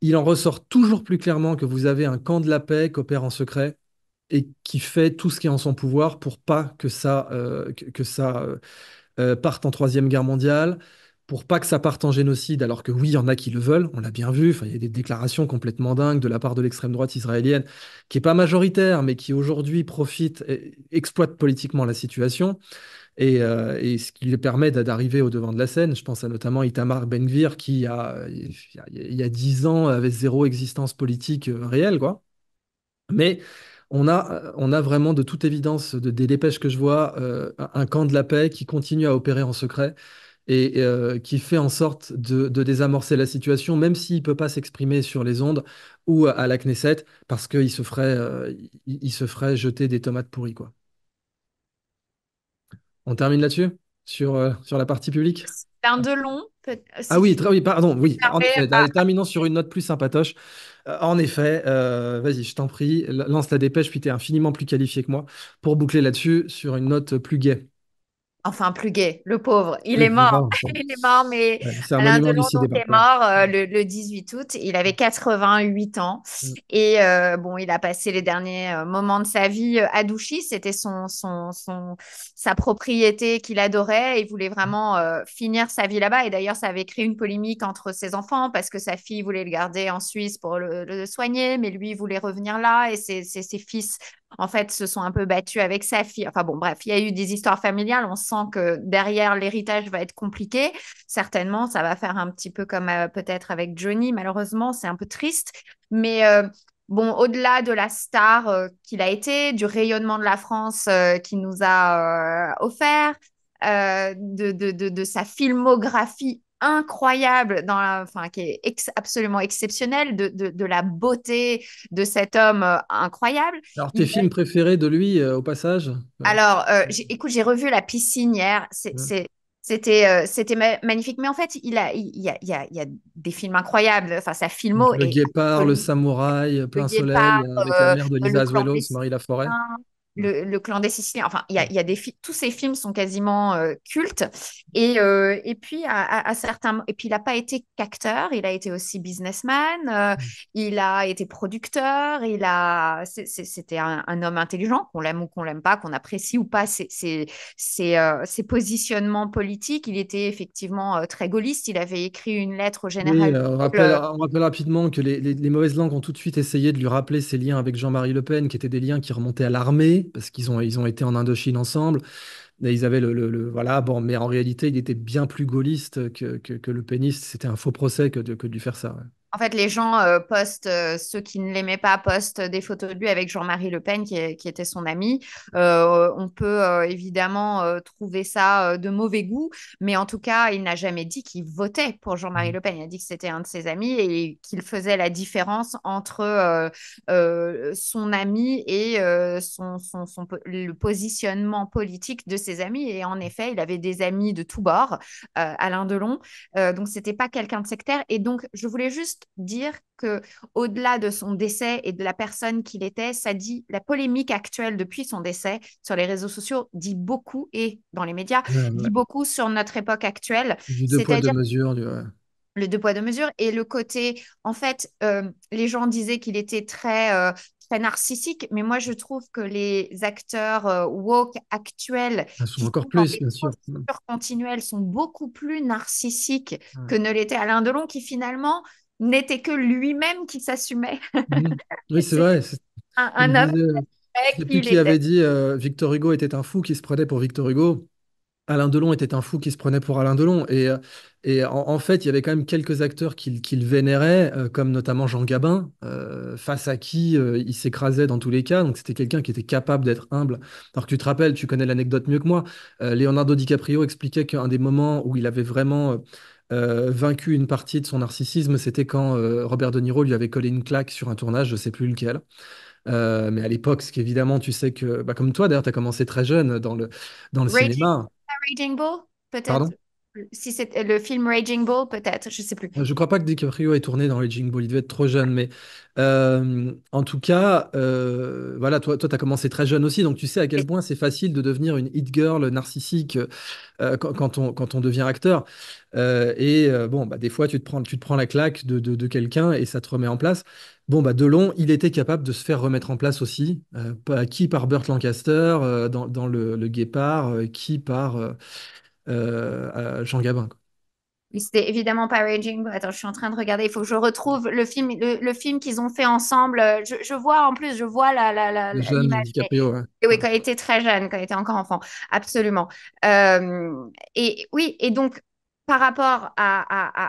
il en ressort toujours plus clairement que vous avez un camp de la paix qui opère en secret et qui fait tout ce qui est en son pouvoir pour pas que ça, euh, que, ça euh, euh, parte en Troisième Guerre mondiale, pour pas que ça parte en génocide, alors que oui, il y en a qui le veulent, on l'a bien vu, il y a des déclarations complètement dingues de la part de l'extrême droite israélienne, qui n'est pas majoritaire, mais qui aujourd'hui profite, et exploite politiquement la situation, et, euh, ce qui lui permet d'arriver au devant de la scène. Je pense à notamment Itamar Ben-Gvir, qui il y a, il y a dix ans avait zéro existence politique euh, réelle, quoi. Mais on a, euh, on a vraiment de toute évidence, de, des dépêches que je vois, un camp de la paix qui continue à opérer en secret et euh, qui fait en sorte de, désamorcer la situation, même s'il ne peut pas s'exprimer sur les ondes ou à la Knesset, parce qu'il se, ferait, euh, il, se ferait jeter des tomates pourries. Quoi. On termine là-dessus sur, euh, sur la partie publique un de long. Ah oui, pardon, oui. Terminons sur une note plus sympatoche. en effet, vas-y, je t'en prie, lance la dépêche, puis tu es infiniment plus qualifié que moi pour boucler là-dessus sur une note plus gaie enfin plus gay, le pauvre. Il est mort. il est mort, mais est est mort euh, le, 18 août. Il avait 88 ans. Mm. Et euh, bon, il a passé les derniers euh, moments de sa vie à Douchy. C'était son, son, son, sa propriété qu'il adorait. Il voulait mm. vraiment finir sa vie là-bas. Et d'ailleurs, ça avait créé une polémique entre ses enfants parce que sa fille voulait le garder en Suisse pour le, soigner, mais lui voulait revenir là. Et ses, ses fils en fait, se sont un peu battus avec sa fille. Enfin bon, bref, il y a eu des histoires familiales. On sent que derrière, l'héritage va être compliqué. Certainement, ça va faire un petit peu comme euh, peut-être avec Johnny. Malheureusement, c'est un peu triste. Mais euh, bon, au-delà de la star euh, qu'il a été, du rayonnement de la France qu'il nous a offert, de, de, de, sa filmographie incroyable, dans enfin, qui est absolument exceptionnel, de, de, de, la beauté de cet homme euh, incroyable. Alors, tes films préférés de lui, euh, au passage Alors, euh, écoute, j'ai revu La piscine hier. C'était c'était magnifique. Mais en fait, il, a, il, y a, il, y a, des films incroyables. Enfin, sa filmo. le guépard, le samouraï, plein soleil, la de Marie Laforêt le, mm. le, clan des Siciliens. Enfin, il y a, mm. y a, tous ces films sont quasiment euh, cultes. Et, euh, et puis à, certains et puis il n'a pas été qu'acteur, il a été aussi businessman, euh, mm. il a été producteur, il a c'était un, homme intelligent, qu'on l'aime ou qu'on l'aime pas, qu'on apprécie ou pas ses, ses, ses, positionnements politiques. Il était effectivement très gaulliste. Il avait écrit une lettre au général. on, rappelle, rapidement que les mauvaises langues ont tout de suite essayé de lui rappeler ses liens avec Jean-Marie Le Pen, qui étaient des liens qui remontaient à l'armée parce qu'ils ont, ils ont été en Indochine ensemble. ils avaient le, voilà bon mais en réalité il était bien plus gaulliste que, le péniste c'était un faux procès que de, lui faire ça en fait, les gens euh, postent, euh, ceux qui ne l'aimaient pas, postent des photos de lui avec Jean-Marie Le Pen, qui, était son ami. Euh, on peut évidemment trouver ça de mauvais goût, mais en tout cas, il n'a jamais dit qu'il votait pour Jean-Marie mm. Le Pen. Il a dit que c'était un de ses amis et qu'il faisait la différence entre son ami et son, le positionnement politique de ses amis. Et en effet, il avait des amis de tous bords, Alain Delon. donc, ce n'était pas quelqu'un de sectaire. Et donc, je voulais juste dire que au-delà de son décès et de la personne qu'il était, ça dit la polémique actuelle depuis son décès sur les réseaux sociaux dit beaucoup et dans les médias dit beaucoup sur notre époque actuelle. Du deux poids Le deux poids deux mesures et le côté en fait euh, les gens disaient qu'il était très euh, très narcissique, mais moi je trouve que les acteurs euh, woke actuels ah, sont encore plus, bien sûr. continuels sont beaucoup plus narcissiques que ne l'était Alain Delon, qui finalement n'était que lui-même qui s'assumait. Mmh. Oui, c'est vrai. Un, un homme euh, qui, avait dit euh, Victor Hugo était un fou qui se prenait pour Victor Hugo. Alain Delon était un fou qui se prenait pour Alain Delon. Et, euh, en, fait, il y avait quand même quelques acteurs qu'il vénérait, comme notamment Jean Gabin, face à qui il s'écrasait dans tous les cas. Donc c'était quelqu'un qui était capable d'être humble. Alors tu te rappelles, tu connais l'anecdote mieux que moi, Leonardo DiCaprio expliquait qu'un des moments où il avait vraiment euh, vaincu une partie de son narcissisme, c'était quand euh, Robert De Niro lui avait collé une claque sur un tournage, je ne sais plus lequel. Euh, mais à l'époque, ce qu'évidemment, tu sais que, bah, comme toi d'ailleurs, tu as commencé très jeune dans le, dans le cinéma si c'est euh, le film Raging Bull, peut-être, je sais plus. Je crois pas que DiCaprio ait tourné dans Raging Bull, il devait être trop jeune, mais euh, en tout cas, euh, voilà, toi, toi, as commencé très jeune aussi, donc tu sais à quel point c'est facile de devenir une hit girl narcissique quand, on, quand on devient acteur. et bon, bah, des fois, tu te prends, tu te prends la claque de, de, quelqu'un et ça te remet en place. Bon, bah, Delon, il était capable de se faire remettre en place aussi, qui par Burt Lancaster dans, dans le, le, Guépard, qui par euh, Jean Gabin. C'était évidemment pas Raging. Attends, je suis en train de regarder. Il faut que je retrouve le film, le, film qu'ils ont fait ensemble. Je, vois en plus, je vois la. oui, quand il était très jeune, quand il était encore enfant. Absolument. Euh, et oui, et donc. Par rapport à,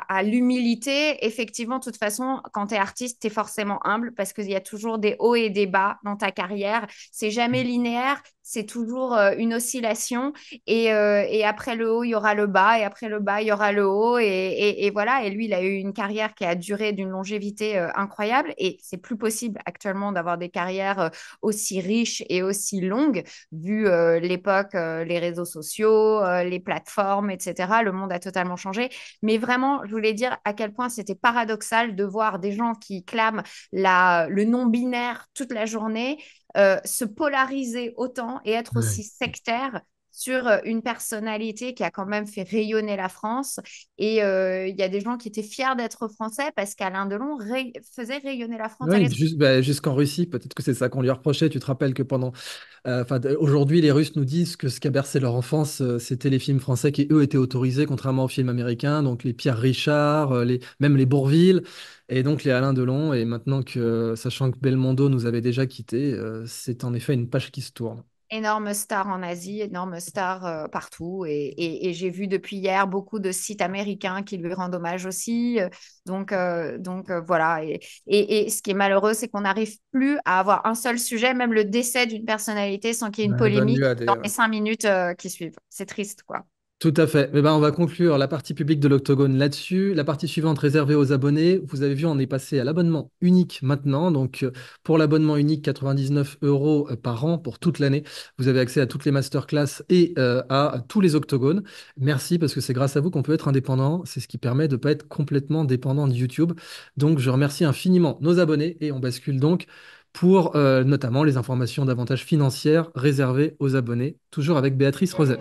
à l'humilité, effectivement, de toute façon, quand tu es artiste, tu es forcément humble parce qu'il y a toujours des hauts et des bas dans ta carrière. C'est jamais mm. linéaire, c'est toujours euh, une oscillation. Euh, et, après le haut, il y aura le bas, et après le bas, il y aura le haut. Et, voilà, et lui, il a eu une carrière qui a duré d'une longévité euh, incroyable. Et c'est plus possible actuellement d'avoir des carrières aussi riches et aussi longues, vu l'époque, les réseaux sociaux, les plateformes, etc. Le monde a totalement changé. Mais vraiment, je voulais dire à quel point c'était paradoxal de voir des gens qui clament la, le non-binaire toute la journée euh, se polariser autant et être aussi sectaire sur euh, une personnalité qui a quand même fait rayonner la France. Et euh, il y a des gens qui étaient fiers d'être français parce qu'Alain Delon faisait rayonner la France. Bah, jusqu'en Russie, peut-être que c'est ça qu'on lui reprochait. Tu te rappelles que pendant. Euh, aujourd'hui, les Russes nous disent que ce qui a bercé leur enfance, c'était les films français qui, eux, étaient autorisés, contrairement aux films américains, donc les Pierre Richard, les... même les Bourville. Et donc les Alain Delon, et maintenant que, sachant que Belmondo nous avait déjà quittés, c'est en effet une page qui se tourne. Énorme star en Asie, énorme star euh, partout. Et, j'ai vu depuis hier beaucoup de sites américains qui lui rendent hommage aussi. Donc, euh, donc euh, voilà. Et, ce qui est malheureux, c'est qu'on n'arrive plus à avoir un seul sujet, même le décès d'une personnalité, sans qu'il y ait une polémique dans les cinq minutes qui suivent. C'est triste, quoi. Tout à fait. Eh ben, on va conclure la partie publique de l'Octogone là-dessus. La partie suivante réservée aux abonnés. Vous avez vu, on est passé à l'abonnement unique maintenant. Donc, euh, pour l'abonnement unique, 99 euros euh, par an pour toute l'année. Vous avez accès à toutes les masterclass et euh, à tous les Octogones. Merci parce que c'est grâce à vous qu'on peut être indépendant. C'est ce qui permet de ne pas être complètement dépendant de YouTube. Donc, je remercie infiniment nos abonnés et on bascule donc pour notamment les informations davantage financières réservées aux abonnés, toujours avec Béatrice Roset.